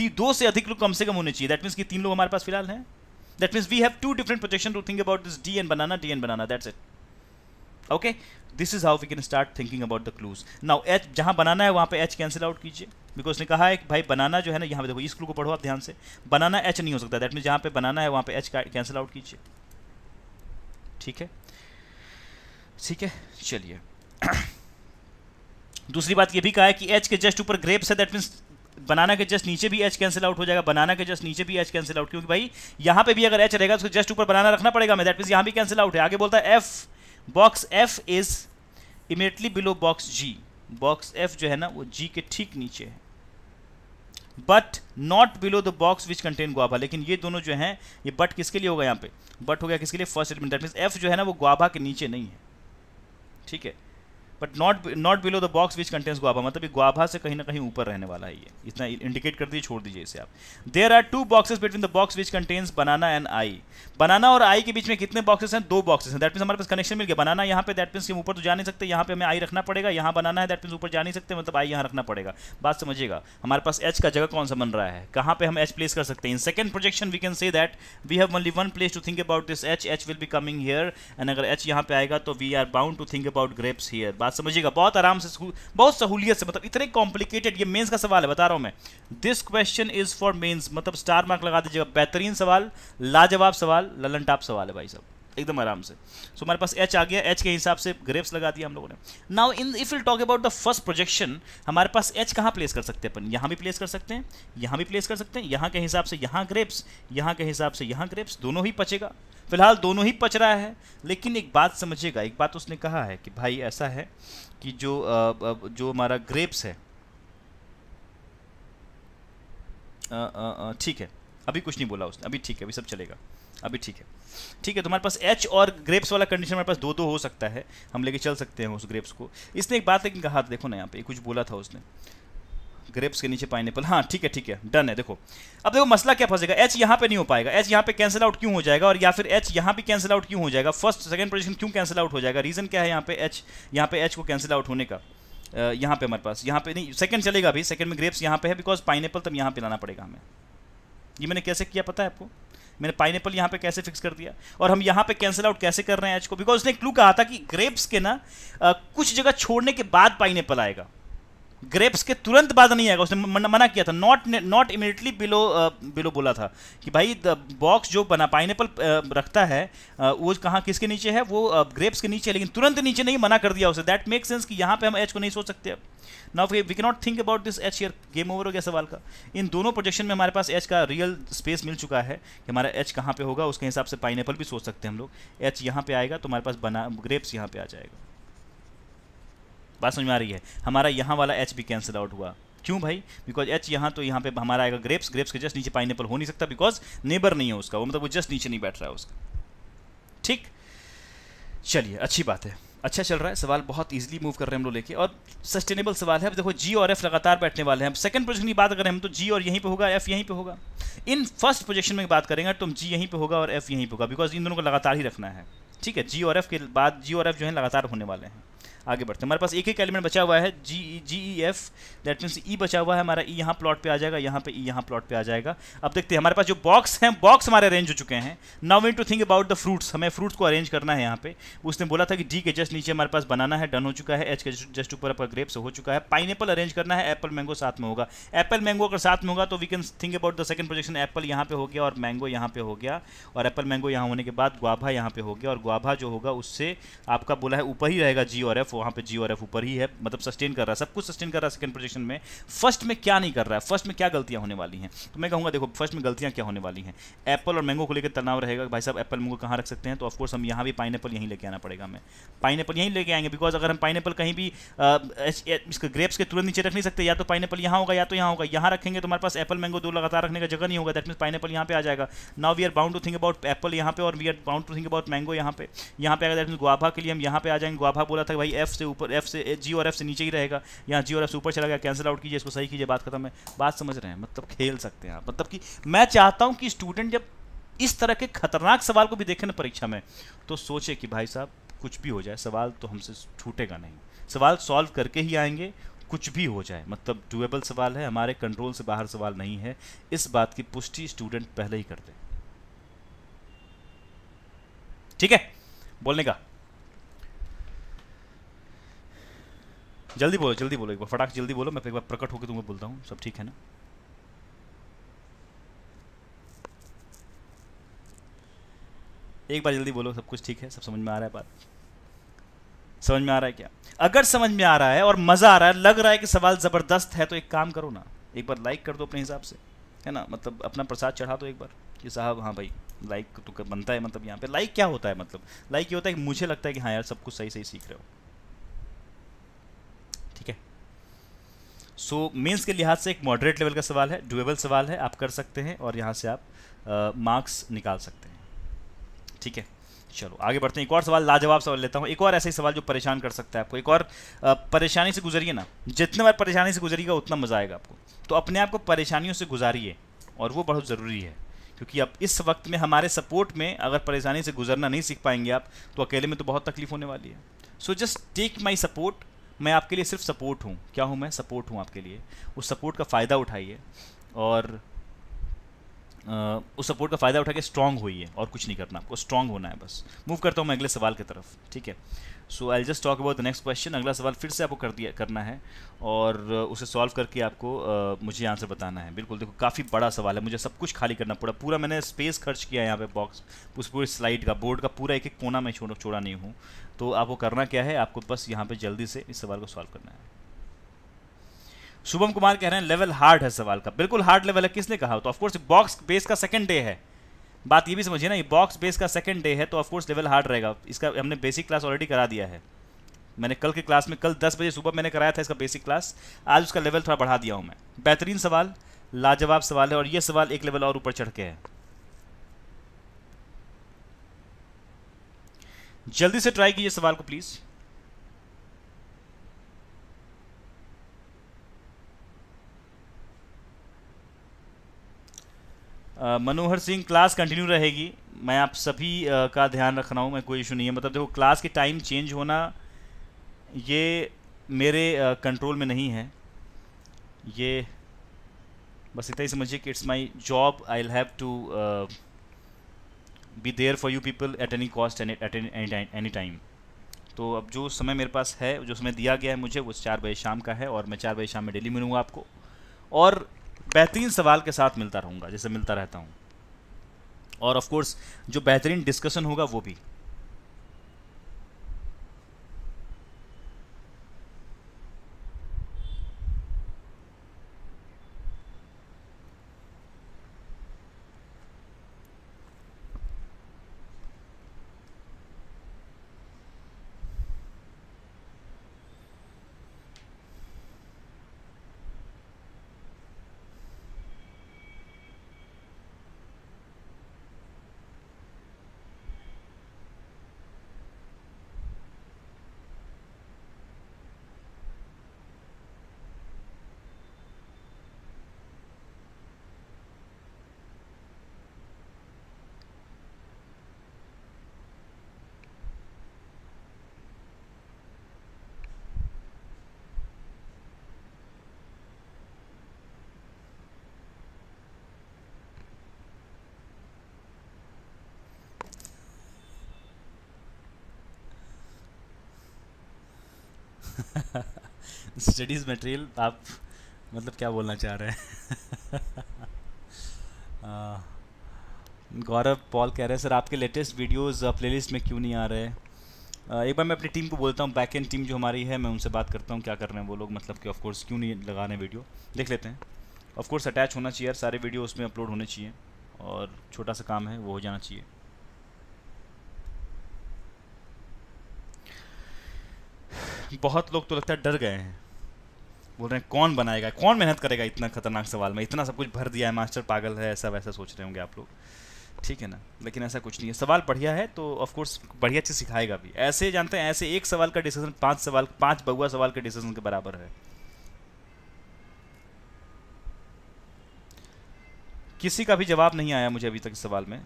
दो से अधिक लोग कम से कम होने चाहिए दैट मीन्स कि तीन लोग हमारे पास फिलहाल हैं that means we have two different projection to think about this D and banana D and banana that's it okay this is how we can start thinking about the clues now H जहां banana है वहां पे H cancel out कीजिए because ने कहा है कि भाई बनाना जो है ना यहाँ पे देखो इस क्लू को पढ़ो आप ध्यान से बनाना एच नहीं हो सकता दैट मीन जहां पे बनाना है वहां पे एच कैंसिल आउट कीजिए ठीक है ठीक है चलिए दूसरी बात ये भी कहा है कि एच के जस्ट ऊपर ग्रेप्स है दैट मीन्स बनाना के जस्ट नीचे भी एच कैंसिल आउट हो जाएगा बनाना के जस्ट नीचे भी एच कैंसिल आउट क्योंकि भाई यहां पे भी अगर एच रहेगा तो जस्ट ऊपर बनाना रखना पड़ेगा मैं दैट मीन यहाँ भी कैंसिल आउट है आगे बोलता है F box F is immediately below box G box F जो है ना वो जी के ठीक नीचे है but not below the box which contain guava लेकिन ये दोनों जो है ये बट किसके लिए होगा यहां पे बट हो गया किसके लिए first statement that mean F जो है ना वो गुआभा के नीचे नहीं है ठीक है but not not below the box which contains guava मतलब गुआभा से कहीं ना कहीं ऊपर रहने वाला है ये इतना इंडिकेट कर दिए छोड़ दीजिए इसे आप there are two boxes between the box which contains banana and I banana और आई के बीच में कितने बॉक्सेस हैं दो बॉक्सेस हैं दैट मीन हमारे पास कनेक्शन मिल गया बनाना यहाँ पे दैट मीन हम ऊपर तो जा नहीं सकते यहाँ पे हमें आई रखना पड़ेगा यहाँ बनाना है दैट मीन ऊपर जा नहीं सकते मतलब आई यहाँ रखना पड़ेगा बात समझिएगा हमारे पास एच का जगह कौन सा बन रहा है कहाँ पे हम एच प्लेस कर सकते हैं in second projection we can say that we have only one place to think about this H H will be coming here and अगर एच यहाँ पे आएगा तो we are bound to think about grapes here बात बात समझिएगा बहुत आराम से बहुत सहूलियत से मतलब इतने कॉम्प्लिकेटेड ये मेंस का सवाल है बता रहा हूँ मैं this question is for mains मतलब स्टार मार्क लगा दीजिएगा बेहतरीन सवाल लाजवाब सवाल ललन टाप सवाल है भाई साहब एकदम आराम से सो हमारे पास एच आ गया एच के हिसाब से ग्रेप्स लगा दिया हम लोगों ने now in if will talk about the first projection हमारे पास एच कहाँ प्लेस कर सकते हैं अपन यहाँ भी प्लेस कर सकते हैं यहाँ भी प्लेस कर सकते हैं यहाँ के हिसाब से यहाँ ग्रेप्स यहाँ के हिसाब से यहाँ ग्रेप्स दोनों ही पचेगा फिलहाल दोनों ही पच रहा है लेकिन एक बात समझिएगा एक बात उसने कहा है कि भाई ऐसा है कि जो जो हमारा ग्रेप्स है ठीक है अभी कुछ नहीं बोला उसने अभी ठीक है अभी सब चलेगा अभी ठीक है ठीक है तुम्हारे पास एच और ग्रेप्स वाला कंडीशन हमारे पास दो दो हो सकता है हम लेके चल सकते हैं उस ग्रेप्स को इसने एक बात लेकिन कहा देखो ना यहाँ पे कुछ बोला था उसने ग्रेप्स के नीचे पाइनएपल हाँ ठीक है ठीक है डन है देखो अब देखो मसला क्या फंसेगा एच यहाँ पे नहीं हो पाएगा एच यहाँ पे कैंसिल आउट क्यों हो जाएगा और या फिर एच यहाँ भी कैंसिल आउट क्यों हो जाएगा फर्स्ट सेकंड पोजीशन क्यों कैंसिल आउट हो जाएगा रीजन क्या है यहाँ पे एच यहाँ पे एच को कैंसिल आउट होने का यहाँ पे हमारे पास यहाँ पे नहीं सेकंड चलेगा अभी सेकंड में ग्रेप्स यहाँ पे है बिकॉज पाइनएपल तब यहाँ पे लाना पड़ेगा हमें ये मैंने कैसे किया पता है आपको मैंने पाइनएपल यहाँ पे कैसे फिक्स कर दिया और हम यहाँ पे कैंसिल आउट कैसे कर रहे हैं एच को बिकॉज उसने क्लू कहा था कि ग्रेप्स के ना कुछ जगह छोड़ने के बाद पाइनएपल आएगा ग्रेप्स के तुरंत बाद नहीं आएगा उसने मना किया था not not immediately below below बोला था कि भाई बॉक्स जो बना पाइनएपल uh, रखता है uh, वो कहाँ किसके नीचे है वो ग्रेप्स uh, के नीचे लेकिन तुरंत नीचे नहीं मना कर दिया उसे दैट मेक सेंस कि यहाँ पे हम एच को नहीं सोच सकते now we can not think about this H here game over हो गया सवाल का इन दोनों प्रोजेक्शन में हमारे पास एच का रियल स्पेस मिल चुका है कि हमारा एच कहाँ पर होगा उसके हिसाब से पाइनएपल भी सोच सकते हैं हम लोग एच यहाँ पे आएगा तो हमारे पास बना ग्रेप्स यहाँ पर आ जाएगा बात समझ में आ रही है हमारा यहाँ वाला एच भी कैंसिल आउट हुआ क्यों भाई बिकॉज एच यहाँ तो यहाँ पे हमारा आएगा ग्रेप्स ग्रेप्स के जस्ट नीचे पाइन हो नहीं सकता बिकॉज नेबर नहीं है उसका वो मतलब वो जस्ट नीचे नहीं बैठ रहा है उसका ठीक चलिए अच्छी बात है अच्छा चल रहा है सवाल बहुत इजीली मूव कर रहे हैं हम लोग लेके और सस्टेनेबल सवाल है अब देखो जी और एफ लगातार बैठने वाले हैं अब सेकंड प्रोजेक्शन की बात करें हम तो जी और यहीं पे होगा एफ यहीं पे होगा इन फर्स्ट प्रोजेक्शन में बात करेंगे हम जी यहीं पे होगा और एफ यहीं पे होगा बिकॉज इन दोनों को लगातार ही रखना है ठीक है जी और एफ के बाद जी और एफ जो है लगातार होने वाले हैं आगे बढ़ते हैं हमारे पास एक एक एलिमेंट बचा हुआ है G G E F that means E बचा हुआ है हमारा ई e यहाँ प्लॉट पे आ जाएगा यहाँ पे ई e यहाँ प्लॉट पे आ जाएगा अब देखते हैं हमारे पास जो बॉक्स हैं बॉक्स हमारे अरेंज हो चुके हैं now we to think about the fruits हमें फ्रूट्स को अरेंज करना है यहाँ पे उसने बोला था कि डी के जस्ट नीचे हमारे पास बनाना है डन हो चुका है एच के जस्ट ऊपर आपका ग्रेप्स हो चुका है पाइन अरेंज करना है एप्पल मैंगो साथ में होगा एप्पल मैंगो अगर साथ में होगा तो we can think about the second projection apple यहाँ पे हो गया और मैंगो यहाँ पे हो गया और एप्पल मैंगो यहाँ होने के बाद ग्वाभा यहाँ पे हो गया और ग्वाभा जो होगा उससे आपका बोला है ऊपर ही रहेगा जी और एफ एफ वहाँ पे जी और एफ ऊपर ही है मतलब सस्टेन कर रहा है सब कुछ सस्टेन कर रहा है सेकंड प्रोजेक्शन में फर्स्ट में क्या नहीं कर रहा है फर्स्ट में क्या गलतियाँ होने वाली हैं तो मैं कहूँगा देखो फर्स्ट में गलतियाँ क्या होने वाली हैं एप्पल और मैंगो को लेकर तनाव रहेगा भाई साहब एप्पल मैंगो कहाँ रख सकते हैं तो ऑफकोर्स हम यहाँ भी पाइन यहीं लेके आना पड़ेगा हमें पाइन यहीं लेके आएंगे बिकॉज अगर हम पाइन कहीं भी इसके ग्रेप्स के तुरंत नीचे रख नहीं सकते या तो पाइन यहां होगा या तो यहाँ होगा यहाँ रखेंगे तो हमारे पास एप्पल मैंगो दो लगातार रखने का जगह नहीं होगा दैट मीन पाइन यहाँ पर आ जाएगा now we are bound to think about apple यहाँ पे और we are bound to think about mango यहाँ पे यहाँ पे अगर दैट गुआभा के लिए हम यहाँ पे आ जाएंगे गुआभा बोला था भाई एफ से ऊपर एफ से जी और एफ से नीचे ही रहेगा यहाँ जी और एफ से ऊपर चला गया कैंसिल आउट कीजिए इसको सही कीजिए बात खत्म है बात समझ रहे हैं मतलब खेल सकते हैं आप मतलब कि मैं चाहता हूँ कि स्टूडेंट जब इस तरह के खतरनाक सवाल को भी देखें ना परीक्षा में तो सोचे कि भाई साहब कुछ भी हो जाए सवाल तो हमसे छूटेगा नहीं सवाल सॉल्व करके ही आएंगे कुछ भी हो जाए मतलब डुएबल सवाल है हमारे कंट्रोल से बाहर सवाल नहीं है इस बात की पुष्टि स्टूडेंट पहले ही कर दे ठीक है बोलने का जल्दी बोलो जल्दी बोलो एक बार फटाक जल्दी बोलो मैं एक बार प्रकट होकर तुम्हें बोलता हूँ सब ठीक है ना एक बार जल्दी बोलो सब कुछ ठीक है सब समझ में आ रहा है बात समझ में आ रहा है क्या अगर समझ में आ रहा है और मज़ा आ रहा है लग रहा है कि सवाल ज़बरदस्त है तो एक काम करो ना एक बार लाइक कर दो अपने हिसाब से है ना मतलब अपना प्रसाद चढ़ा दो एक बार कि साहब हाँ भाई लाइक तो बनता है मतलब यहाँ पे लाइक क्या होता है मतलब लाइक ये होता है कि मुझे लगता है कि हाँ यार सब कुछ सही सही सीख रहे हो ठीक है सो so, मेंस के लिहाज से एक मॉडरेट लेवल का सवाल है डुएबल सवाल है आप कर सकते हैं और यहाँ से आप मार्क्स निकाल सकते हैं ठीक है चलो आगे बढ़ते हैं एक और सवाल लाजवाब सवाल लेता हूँ एक और ऐसे ही सवाल जो परेशान कर सकता है आपको एक और परेशानी से गुजरिए ना जितने बार परेशानी से गुजरिएगा उतना मज़ा आएगा आपको तो अपने आप को परेशानियों से गुजारिए और वो बहुत ज़रूरी है क्योंकि अब इस वक्त में हमारे सपोर्ट में अगर परेशानी से गुजरना नहीं सीख पाएंगे आप तो अकेले में तो बहुत तकलीफ होने वाली है so just take my support मैं आपके लिए सिर्फ सपोर्ट हूँ क्या हूँ मैं सपोर्ट हूँ आपके लिए उस सपोर्ट का फ़ायदा उठाइए और उस सपोर्ट का फ़ायदा उठा के स्ट्रांग होइए और कुछ नहीं करना आपको स्ट्रांग होना है बस मूव करता हूँ मैं अगले सवाल की तरफ ठीक है so I just talk about the next question अगला सवाल फिर से आपको कर दिया करना है और उसे सॉल्व करके आपको आ, मुझे आंसर बताना है बिल्कुल देखो काफ़ी बड़ा सवाल है मुझे सब कुछ खाली करना पड़ा पूरा मैंने स्पेस खर्च किया है यहाँ पे बॉक्स उस पूरे स्लाइड का बोर्ड का पूरा एक एक कोना मैं छोड़ छोड़ा नहीं हूँ तो आपको करना क्या है आपको बस यहाँ पर जल्दी से इस सवाल को सॉल्व करना है शुभम कुमार कह रहे हैं लेवल हार्ड है सवाल का बिल्कुल हार्ड लेवल है किसने कहा तो ऑफकोर्स बॉक्स बेस का सेकेंड डे है बात ये भी समझिए ना ये बॉक्स बेस का सेकंड डे है तो ऑफकोर्स लेवल हार्ड रहेगा इसका हमने बेसिक क्लास ऑलरेडी करा दिया है मैंने कल के क्लास में कल 10 बजे सुबह मैंने कराया था इसका बेसिक क्लास आज उसका लेवल थोड़ा बढ़ा दिया हूँ मैं बेहतरीन सवाल लाजवाब सवाल है और ये सवाल एक लेवल और ऊपर चढ़ के है जल्दी से ट्राई कीजिए सवाल को please Manohar Singh class continue रहेगी मैं आप सभी का ध्यान रख रहा हूँ मैं कोई इशू नहीं है मतलब देखो क्लास के टाइम चेंज होना ये मेरे कंट्रोल में नहीं है ये बस इतना ही समझिए कि it's my job I have to be there for you people at any cost at any time तो अब जो समय मेरे पास है जो समय दिया गया है मुझे वो चार बजे शाम का है और मैं चार बजे शाम में डेली मिलूँगा आपको और बेहतरीन सवाल के साथ मिलता रहूँगा जैसे मिलता रहता हूँ और ऑफ़ कोर्स जो बेहतरीन डिस्कशन होगा वो भी स्टडीज़ मटेरियल आप मतलब क्या बोलना चाह रहे हैं गौरव पॉल कह रहे हैं सर आपके लेटेस्ट वीडियोस प्लेलिस्ट में क्यों नहीं आ रहे uh, एक बार मैं अपनी टीम को बोलता हूँ बैक एंड टीम जो हमारी है मैं उनसे बात करता हूँ क्या कर रहे हैं वो लोग मतलब कि ऑफकोर्स क्यों नहीं लगा रहे हैं वीडियो देख लेते हैं ऑफकोर्स अटैच होना चाहिए सारे वीडियो उसमें अपलोड होने चाहिए और छोटा सा काम है वो हो जाना चाहिए बहुत लोग तो लगता है डर गए हैं बोल रहे हैं कौन बनाएगा कौन मेहनत करेगा इतना खतरनाक सवाल में इतना सब कुछ भर दिया है मास्टर पागल है ऐसा वैसा सोच रहे होंगे आप लोग ठीक है ना लेकिन ऐसा कुछ नहीं है सवाल बढ़िया है तो ऑफकोर्स बढ़िया चीज़ सिखाएगा भी ऐसे जानते हैं ऐसे एक सवाल का डिसीजन पाँच सवाल पाँच बगुआ सवाल के डिसीजन के बराबर है किसी का भी जवाब नहीं आया मुझे अभी तक सवाल में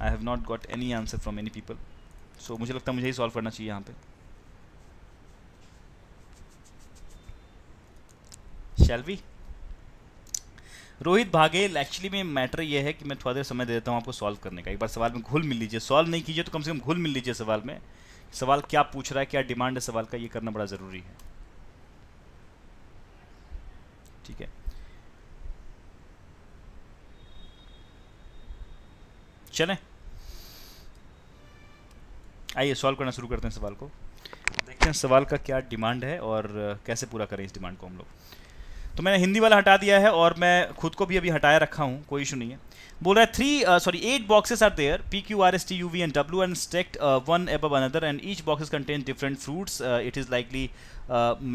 I have not got any answer from any people so मुझे लगता है मुझे ही सॉल्व करना चाहिए यहाँ पे shall we Rohit Bhagel actually में मैटर ये है कि मैं थोड़ा देर समय दे देता हूँ आपको सॉल्व करने का एक बार सवाल में घुल मिल लीजिए सॉल्व नहीं कीजिए तो कम से कम घुल मिल लीजिए सवाल में सवाल क्या पूछ रहा है क्या डिमांड है सवाल का ये करना बड़ा ज़रूरी है ठीक है चले आइए सॉल्व करना शुरू करते हैं सवाल को देखते हैं सवाल का क्या डिमांड है और कैसे पूरा करें इस डिमांड को हम लोग तो मैंने हिंदी वाला हटा दिया है और मैं खुद को भी अभी हटाया रखा हूँ कोई इशू नहीं है बोल रहा है three sorry eight boxes are there P Q R S T U V and W and stacked one above another and each boxes contain different fruits it is likely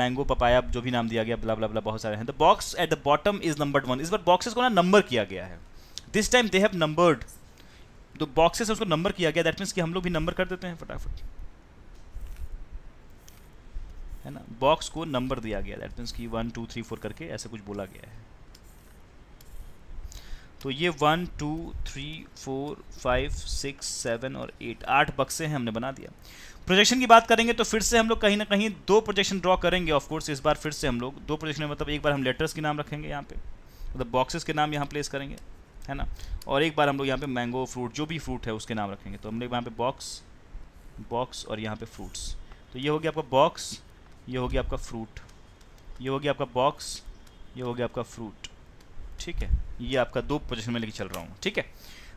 mango papaya जो भी नाम दिया गया बला बला बला बहुत सारे हैं the box at the bottom is number one इस बार बॉक्सेस को ना नंबर किया गया है this time they have numbered तो बॉक्सेस उसको नंबर किया गया दैट मीन्स कि हम लोग भी नंबर कर देते हैं फटाफट है ना बॉक्स को नंबर दिया गया दैट मीन्स कि वन टू थ्री फोर करके ऐसा कुछ बोला गया है तो ये one two three four five six seven और एट आठ बक्से हैं हमने बना दिया प्रोजेक्शन की बात करेंगे तो फिर से हम लोग कहीं ना कहीं दो प्रोजेक्शन ड्रॉ करेंगे ऑफ कोर्स इस बार फिर से हम लोग दो प्रोजेक्शन मतलब एक बार हम लेटर्स के नाम रखेंगे यहाँ पे मतलब बॉक्सेस के नाम यहाँ प्लेस करेंगे है ना और एक बार हम लोग यहाँ पे मैंगो फ्रूट जो भी फ्रूट है उसके नाम रखेंगे तो हम लोग यहाँ पे बॉक्स बॉक्स और यहाँ पे फ्रूट्स तो ये हो गया आपका बॉक्स ये हो गया आपका फ्रूट ये हो गया आपका बॉक्स ये हो गया आपका फ्रूट ठीक है ये आपका दो पोजिशन में लेके चल रहा हूँ ठीक है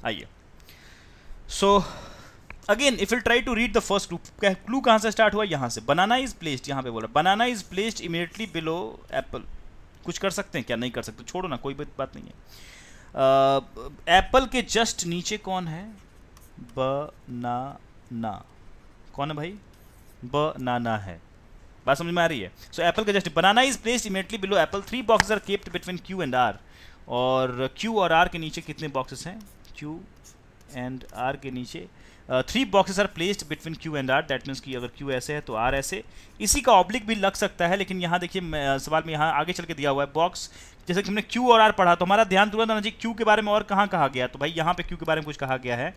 आइए so again if you try to read the first clue clue कहाँ से स्टार्ट हुआ यहाँ से बनाना इज प्लेस्ड यहाँ पे बोला banana is placed immediately below apple कुछ कर सकते हैं क्या नहीं कर सकते छोड़ो ना कोई बात नहीं है एप्पल uh, के जस्ट नीचे कौन है ना कौन है भाई ना है बात समझ में आ रही है सो एप्पल का just banana is place immediately below apple three boxes are kept between Q and R और क्यू और आर के नीचे कितने बॉक्सेस हैं क्यू एंड आर के नीचे three boxes are placed between Q and R that means कि अगर क्यू ऐसे है तो आर ऐसे इसी का ऑब्लिक भी लग सकता है लेकिन यहाँ देखिए सवाल में यहाँ आगे चल के दिया हुआ है बॉक्स जैसे कि हमने क्यू और आर पढ़ा तो हमारा ध्यान तुरंत आना चाहिए क्यू के बारे में और कहाँ कहा गया तो भाई यहाँ पे क्यू के बारे में कुछ कहा गया है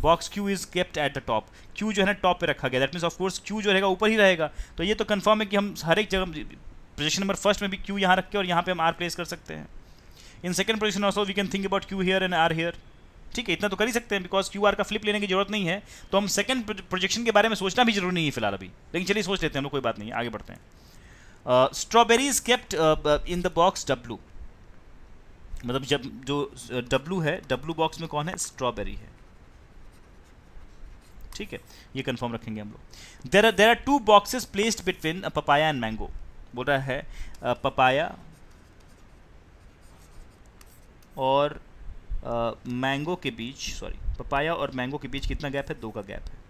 box Q is kept at the top Q जो है ना टॉप पर रखा गया दैट मीन्स ऑफकोर्स क्यू जो रहेगा ऊपर ही रहेगा तो ये तो कन्फर्म है कि हम हर एक जगह पोजिशन नंबर फर्स्ट में भी क्यू यहाँ रख के और यहाँ पर हम आर प्लेस कर सकते हैं in second position also we can think about Q here and R here ठीक है इतना तो कर ही सकते हैं बिकॉज क्यू का फ्लिप लेने की जरूरत नहीं है तो हम सेकंड प्रोजेक्शन के बारे में सोचना भी जरूरी नहीं है फिलहाल अभी लेकिन चलिए सोच लेते हैं हम लोग कोई बात नहीं आगे बढ़ते हैं strawberry is kept in the box W मतलब जब जो डब्लू है डब्लू बॉक्स में कौन है स्ट्रॉबेरी है ठीक है ये कंफर्म रखेंगे हम लोग there are there are two boxes placed between papaya and mango बोल रहा है पपाया और मैंगो के बीच सॉरी पपाया और मैंगो के बीच कितना गैप है दो का गैप है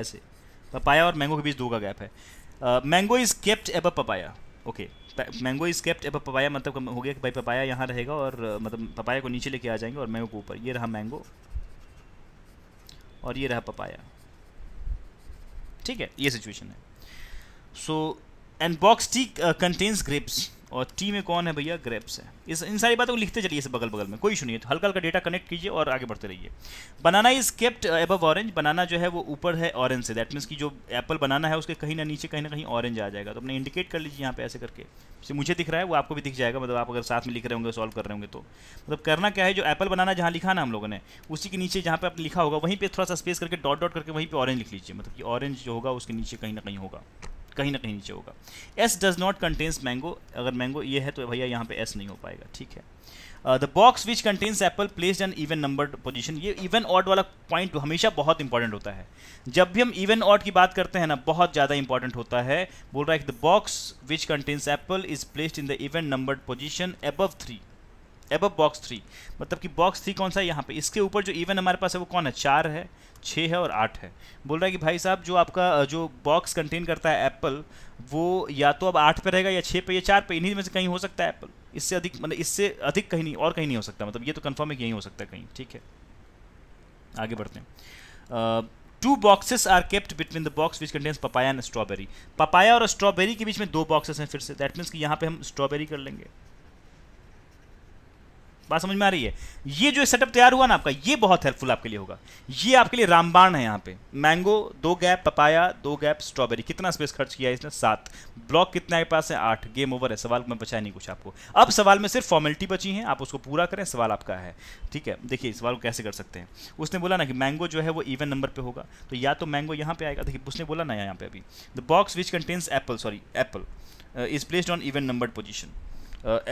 ऐसे पपाया और मैंगो के बीच दो का गैप है mango is kept above papaya okay mango is kept above papaya मतलब हो गया कि भाई पपाया यहाँ रहेगा और मतलब पपाया को नीचे लेके आ जाएंगे और मैंगो को ऊपर ये रहा मैंगो और ये रहा पपाया ठीक है ये सिचुएशन है so and box T contains grapes और टी में कौन है भैया ग्रेप्स है इस इन सारी बातों को लिखते चलिए इस बगल बगल में कोई सुनिए है तो हल्का हल्का डेटा कनेक्ट कीजिए और आगे बढ़ते रहिए banana is kept above orange banana जो है वो ऊपर है ऑरेंज से दैट मीन्स की जो एप्पल बनाना है उसके कहीं ना नीचे कहीं ना कहीं ऑरेंज आ जाएगा तो अपने इंडिकेट कर लीजिए यहाँ पे ऐसे करके जैसे मुझे दिख रहा है वो आपको भी दिख जाएगा मतलब आप अगर साथ में लिख रहे होंगे सॉल्व कर रहे होंगे तो मतलब करना क्या है जो एप्पल बनाना जहाँ लिखा ना हम लोगों ने उसी के नीचे जहाँ पे आप लिखा होगा वहीं पर थोड़ा सा स्पेस करके डॉट डॉट करके वहीं पर ऑरेंज लिख लीजिए मतलब कि ऑरेंज जो होगा उसके नीचे कहीं ना कहीं होगा कहीं ना कहीं नीचे होगा S does not contains mango अगर मैंगो ये है तो भैया यहाँ पे एस नहीं हो पाएगा ठीक है the box which contains apple placed in even number position ये इवन ऑड वाला पॉइंट हमेशा बहुत इंपॉर्टेंट होता है जब भी हम इवन ऑड की बात करते हैं ना बहुत ज़्यादा इंपॉर्टेंट होता है बोल रहा है the box which contains apple is placed in the even number position above three above box three मतलब कि बॉक्स थ्री कौन सा है यहाँ पे इसके ऊपर जो इवन हमारे पास है वो कौन है चार है छः है और आठ है बोल रहा है कि भाई साहब जो आपका जो बॉक्स कंटेन करता है एप्पल वो या तो अब आठ पे रहेगा या छः पे या चार पे इन्हीं में से कहीं हो सकता है एप्पल इससे अधिक मतलब इससे अधिक कहीं नहीं और कहीं नहीं हो सकता मतलब ये तो कन्फर्म है कि यहीं हो सकता है कहीं ठीक है आगे बढ़ते हैं two boxes are kept between the box which contains papaya and strawberry papaya और स्ट्रॉबेरी के बीच में दो बॉक्सेस हैं फिर से दैट मीन्स कि यहाँ पे हम स्ट्रॉबेरी कर लेंगे बात समझ में आ रही है ये जो सेटअप तैयार हुआ ना आपका ये बहुत हेल्पफुल आपके लिए होगा ये आपके लिए रामबाण है यहाँ पे मैंगो दो गैप पपाया दो गैप स्ट्रॉबेरी कितना स्पेस खर्च किया है इसने सात ब्लॉक कितने आपके पास है आठ गेम ओवर है सवाल में बचा नहीं कुछ आपको अब सवाल में सिर्फ फॉर्मेलिटी बची है आप उसको पूरा करें सवाल आपका है ठीक है देखिए सवाल को कैसे कर सकते हैं उसने बोला ना कि मैंगो जो है वो इवन नंबर पर होगा तो या तो मैंगो यहाँ पर आएगा देखिए उसने बोला ना यहाँ पे अभी the box which contains apple sorry apple is placed on even number position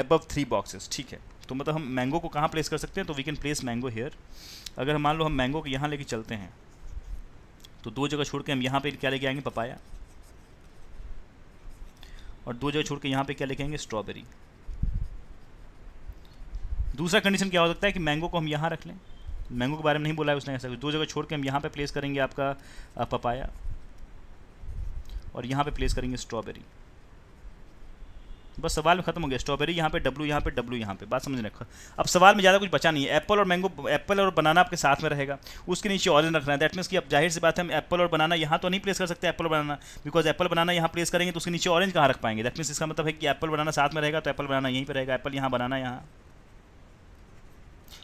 above three boxes ठीक है तो मतलब हम मैंगो को कहाँ प्लेस कर सकते हैं तो we can place mango here अगर मान लो हम मैंगो को यहाँ लेके चलते हैं तो दो जगह छोड़ के हम यहाँ पे क्या लेके आएंगे पपाया और दो जगह छोड़ के यहाँ पे क्या लेके आएंगे स्ट्रॉबेरी दूसरा कंडीशन क्या हो सकता है कि मैंगो को हम यहाँ रख लें मैंगो के बारे में नहीं बोला है उसने ऐसा दो जगह छोड़ के हम यहाँ पे प्लेस करेंगे आपका पपाया और यहाँ पे प्लेस करेंगे स्ट्रॉबेरी बस सवाल में खत्म हो गया स्ट्रॉबेरी यहाँ पे डब्लू यहाँ पे डब्लू यहाँ पे बात समझ रखो अब सवाल में ज़्यादा कुछ बचा नहीं है एप्पल और मैंगो एप्पल और बनाना आपके साथ में रहेगा उसके नीचे ऑरेंज रखना है दैट मीनस कि अब जाहिर सी बात है हम एप्पल और बनाना यहाँ तो नहीं प्लेस कर सकते apple banana because apple banana यहाँ प्लेस करेंगे तो उसके नीचे ऑरेंज कहाँ रख पाएंगे दैट मीस इसका मतलब है कि एप्पल बनाना साथ में रहेगा तो एप्पल बनाना यहीं पर रहेगा एप्पल यहाँ बनाना यहाँ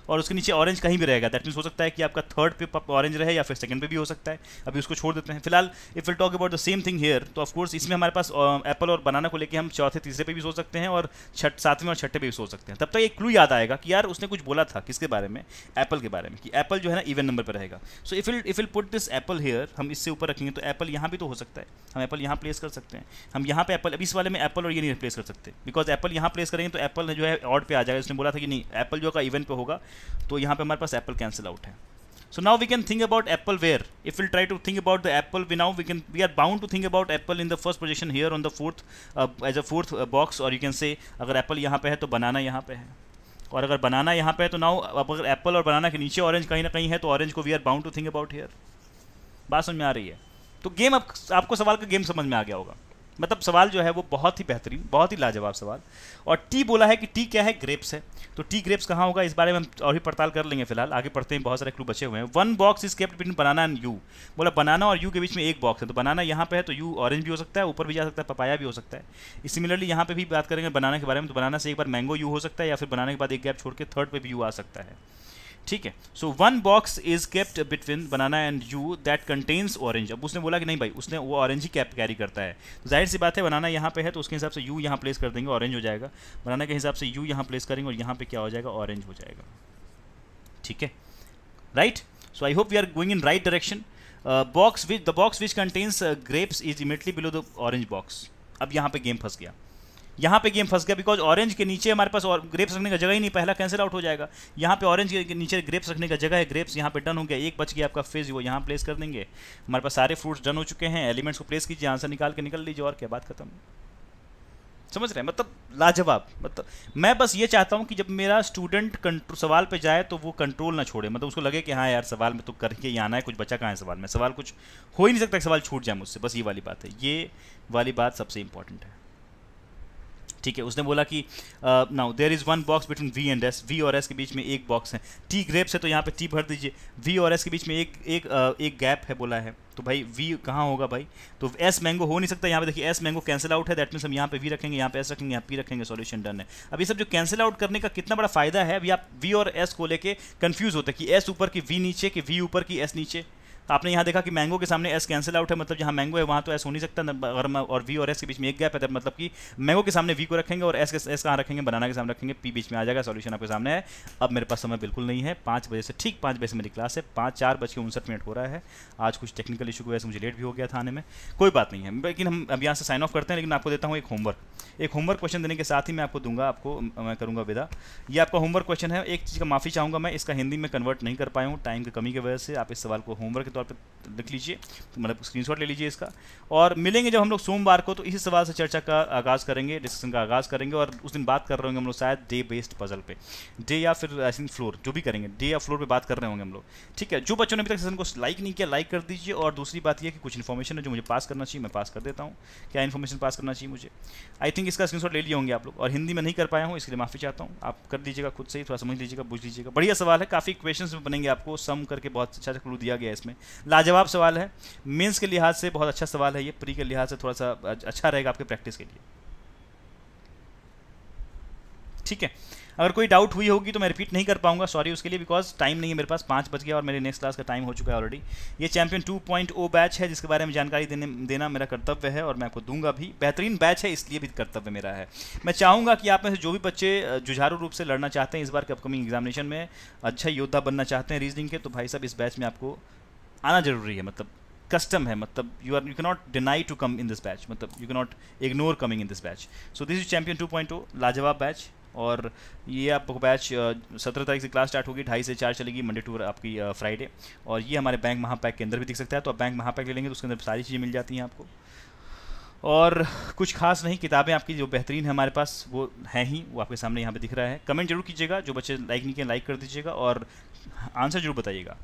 और उसके नीचे ऑरेंज कहीं भी रहेगा दैट मीन्स हो सकता है कि आपका थर्ड पे ऑरेंज रहे या फिर सेकंड पे भी हो सकता है अभी उसको छोड़ देते हैं फिलहाल if will talk about the same thing here तो ऑफकोर्स इसमें हमारे पास एप्पल और बनाना को लेकर हम चौथे तीसरे पे भी सोच सकते हैं और छठ सातवें और छठे पे भी सोच सकते हैं तब तक तो एक क्लू याद आएगा कि यार उसने कुछ बोला था किसके बारे में एप्पल के बारे में कि एप्पल जो है ना इवन नंबर पर रहेगा so if will if will put this apple here हम इससे ऊपर रखेंगे तो एप्पल यहाँ भी तो हो सकता है हम एप्पल यहाँ प्लेस कर सकते हैं हम यहाँ पे एप्पल अभी इस वाले में एप्पल और ये नहीं रिप्लेस कर सकते बिकॉज एप्पल यहाँ प्लेस करेंगे तो एप्पल जो है ऑर्ड पे आ जाएगा उसने बोला था कि नहीं एप्पल जो का इवेंट पे होगा तो यहाँ पे हमारे पास एप्पल कैंसिल आउट है so now we can think about apple where if will try to think about the apple we now we can we are bound to think about apple in the first position here on the fourth edge a fourth box और you can say अगर Apple यहाँ पे है तो बनाना यहाँ पे है और अगर बनाना यहाँ पे है तो नाउ अब अगर एप्पल और बनाना के नीचे ऑरेंज कहीं ना कहीं है तो ऑरेंज को we are bound to think about here बात समझ में आ रही है तो गेम अब आपको सवाल का गेम समझ में आ गया होगा मतलब सवाल जो है वो बहुत ही बेहतरीन बहुत ही लाजवाब सवाल और टी बोला है कि टी क्या है ग्रेप्स है तो टी ग्रेप्स कहाँ होगा इस बारे में हम और भी पड़ताल कर लेंगे फिलहाल आगे पढ़ते हैं बहुत सारे क्लू बचे हुए हैं one box is kept between banana and you बोला बनाना और यू के बीच में एक बॉक्स है तो बनाना यहाँ पर है तो यू ऑरेंज भी हो सकता है ऊपर भी जा सकता है पपाया भी हो सकता है सिमिलरली यहाँ पर भी बात करेंगे बनाना के बारे में तो बनाना से एक बार मैंगो यू हो सकता है या फिर बनाने के बाद एक गैप छोड़ के थर्ड पर भी यू आ सकता है ठीक है so one box is kept between banana and you that contains orange अब उसने बोला कि नहीं भाई उसने वो ऑरेंज ही कैप कैरी करता है तो जाहिर सी बात है बनाना यहाँ पे है तो उसके हिसाब से यू यहाँ प्लेस कर देंगे ऑरेंज हो जाएगा बनाना के हिसाब से यू यहाँ प्लेस करेंगे और यहाँ पे क्या हो जाएगा ऑरेंज हो जाएगा ठीक है right so I hope we are going in right direction box which the box which contains grapes is immediately below the orange box अब यहाँ पे गेम फंस गया यहाँ पे गेम फंस गया बिकॉज ऑरेंज के नीचे हमारे पास और ग्रेप्स रखने का जगह ही नहीं पहला कैंसिल आउट हो जाएगा यहाँ पे ऑरेंज के नीचे ग्रेप्स रखने का जगह है ग्रेप्स यहाँ पे डन हो गया एक बच गया आपका फेज वो यहाँ प्लेस कर देंगे हमारे पास सारे फ्रूट्स डन हो चुके हैं एलिमेंट्स को प्लेस कीजिए आंसर निकाल के निकल लीजिए और क्या बात खत्म समझ रहे हैं मतलब लाजवाब मतलब मैं बस ये चाहता हूँ कि जब मेरा स्टूडेंट सवाल पे जाए तो वो कंट्रोल ना छोड़े मतलब उसको लगे कि हाँ यार सवाल में तो करके ही आना है कुछ बचा कहाँ है सवाल में सवाल कुछ हो ही नहीं सकता सवाल छूट जाए मुझसे बस ये वाली बात है ये वाली बात सबसे इंपॉर्टेंट है ठीक है उसने बोला कि now there is one box between V and S V और एस के बीच में एक बॉक्स है टी ग्रेप्स है तो यहाँ पे टी भर दीजिए वी और एस के बीच में एक एक uh, एक गैप है बोला है तो भाई वी कहाँ होगा भाई तो एस मैंगो हो नहीं सकता यहाँ पे देखिए एस मैंगो कैंसिल आउट है दैट मीन्स हम यहाँ पे वी रखेंगे यहाँ पे एस रखेंगे यहाँ पी रखेंगे सॉल्यूशन डन है अब ये सब जो कैंसिल आउट करने का कितना बड़ा फायदा है अभी आप वी और एस को लेकर कन्फ्यूज होते हैं कि एस ऊपर की वी नीचे कि वी ऊपर की एस नीचे आपने यहाँ देखा कि मैंगो के सामने एस कैंसिल आउट है मतलब जहाँ मैंगो है वहाँ तो एस हो नहीं सकता अगर और वी और एस के बीच में एक गैप है तब मतलब कि मैंगो के सामने वी को रखेंगे और एस एस कहाँ रखेंगे बनाना के सामने रखेंगे पी बीच में आ जाएगा सॉल्यूशन आपके सामने है अब मेरे पास समय बिल्कुल नहीं है पाँच बजे से ठीक पाँच बजे से मेरी क्लास है पाँच चार बज के उनसठ मिनट हो रहा है आज कुछ टेक्निकल इशू की वजह से मुझे लेट भी हो गया था आने में कोई बात नहीं है लेकिन हम अब यहाँ से साइन ऑफ करते हैं लेकिन आपको देता हूँ एक होमवर्क एक होमवर्क क्वेश्चन देने के साथ ही मैं आपको दूंगा आपको मैं करूँगा विदा ये आपका होमवर्क क्वेश्चन है एक चीज़ का माफ़ी चाहूँगा मैं इसका हिंदी में कन्वर्ट नहीं कर पाया हूँ टाइम की कमी की वजह से आप इस सवाल को होमवर्क के तौर पर लिख लीजिए तो मतलब स्क्रीनशॉट ले लीजिए इसका और मिलेंगे जब हम लोग सोमवार को तो इसी सवाल से चर्चा का आगाज़ करेंगे डिस्कशन का आगाज़ करेंगे और उस दिन बात कर रहे होंगे हम लोग शायद डे बेस्ड पजल पे डे या फिर आई थिंक फ्लोर जो भी करेंगे डे या फ्लोर पे बात कर रहे होंगे हम लोग ठीक है जो बच्चों ने अभी तक सेशन को लाइक नहीं किया लाइक कर दीजिए और दूसरी बात यह कि कुछ इन्फॉर्मेशन है जो मुझे पास करना चाहिए मैं पास कर देता हूँ क्या इन्फॉर्मेशन पास करना चाहिए मुझे आई थिंक इसका स्क्रीनशॉट ले लिए होंगे आप लोग और हिंदी में नहीं कर पाया हूँ इसलिए माफ़ी चाहता हूँ आप कर दीजिएगा खुद से ही थोड़ा समझ लीजिएगा बुझ लीजिएगा बढ़िया सवाल है काफ़ी क्वेश्चन बनेंगे आपको सम करके बहुत अच्छा क्लू दिया गया इसमें लाजवाब सवाल है मीन्स के लिहाज से बहुत अच्छा सवाल है ये प्री के लिहाज से थोड़ा सा अच्छा रहेगा आपके प्रैक्टिस के लिए ठीक है अगर कोई डाउट हुई होगी तो मैं रिपीट नहीं कर पाऊंगा सॉरी उसके लिए बिकॉज टाइम नहीं है मेरे पास पाँच बज गया और मेरे नेक्स्ट क्लास का टाइम हो चुका है ऑलरेडी ये चैंपियन 2.0 बैच है जिसके बारे में जानकारी देने देना मेरा कर्तव्य है और मैं आपको दूंगा भी बेहतरीन बैच है इसलिए भी कर्तव्य मेरा है मैं चाहूँगा कि आप में से जो भी बच्चे जुझारू रूप से लड़ना चाहते हैं इस बार के अपकमिंग एग्जामिनेशन में अच्छा योद्धा बनना चाहते हैं रीजनिंग के तो भाई साहब इस बैच में आपको आना जरूरी है मतलब कस्टम है मतलब you are you can not deny to come in this batch मतलब you can not ignore coming in this batch so this is champion to point to लाजवाब बैच और ये आपको बैच सत्रह तारीख से क्लास स्टार्ट होगी ढाई से चार चलेगी मंडे टू आपकी फ्राइडे और ये हमारे बैंक महापैक के अंदर भी दिख सकता है तो आप बैंक महापैक ले लेंगे तो उसके अंदर सारी चीज़ें मिल जाती हैं आपको और कुछ खास नहीं किताबें आपकी जो बेहतरीन है हमारे पास वो हैं ही वो आपके सामने यहाँ पे दिख रहा है कमेंट जरूर कीजिएगा जो बच्चे लाइक नहीं किए लाइक कर दीजिएगा और आंसर जरूर बताइएगा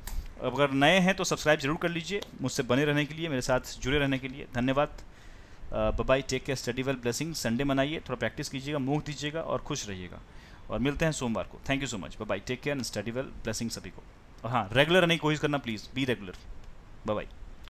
अगर नए हैं तो सब्सक्राइब जरूर कर लीजिए मुझसे बने रहने के लिए मेरे साथ जुड़े रहने के लिए धन्यवाद bye take care study well blessing Sunday मनाइए थोड़ा प्रैक्टिस कीजिएगा मुंह दीजिएगा और खुश रहिएगा और मिलते हैं सोमवार को thank you so much bye take care and study well blessing सभी को हाँ रेगुलर नहीं कोशिश करना प्लीज़ बी रेगुलर बाय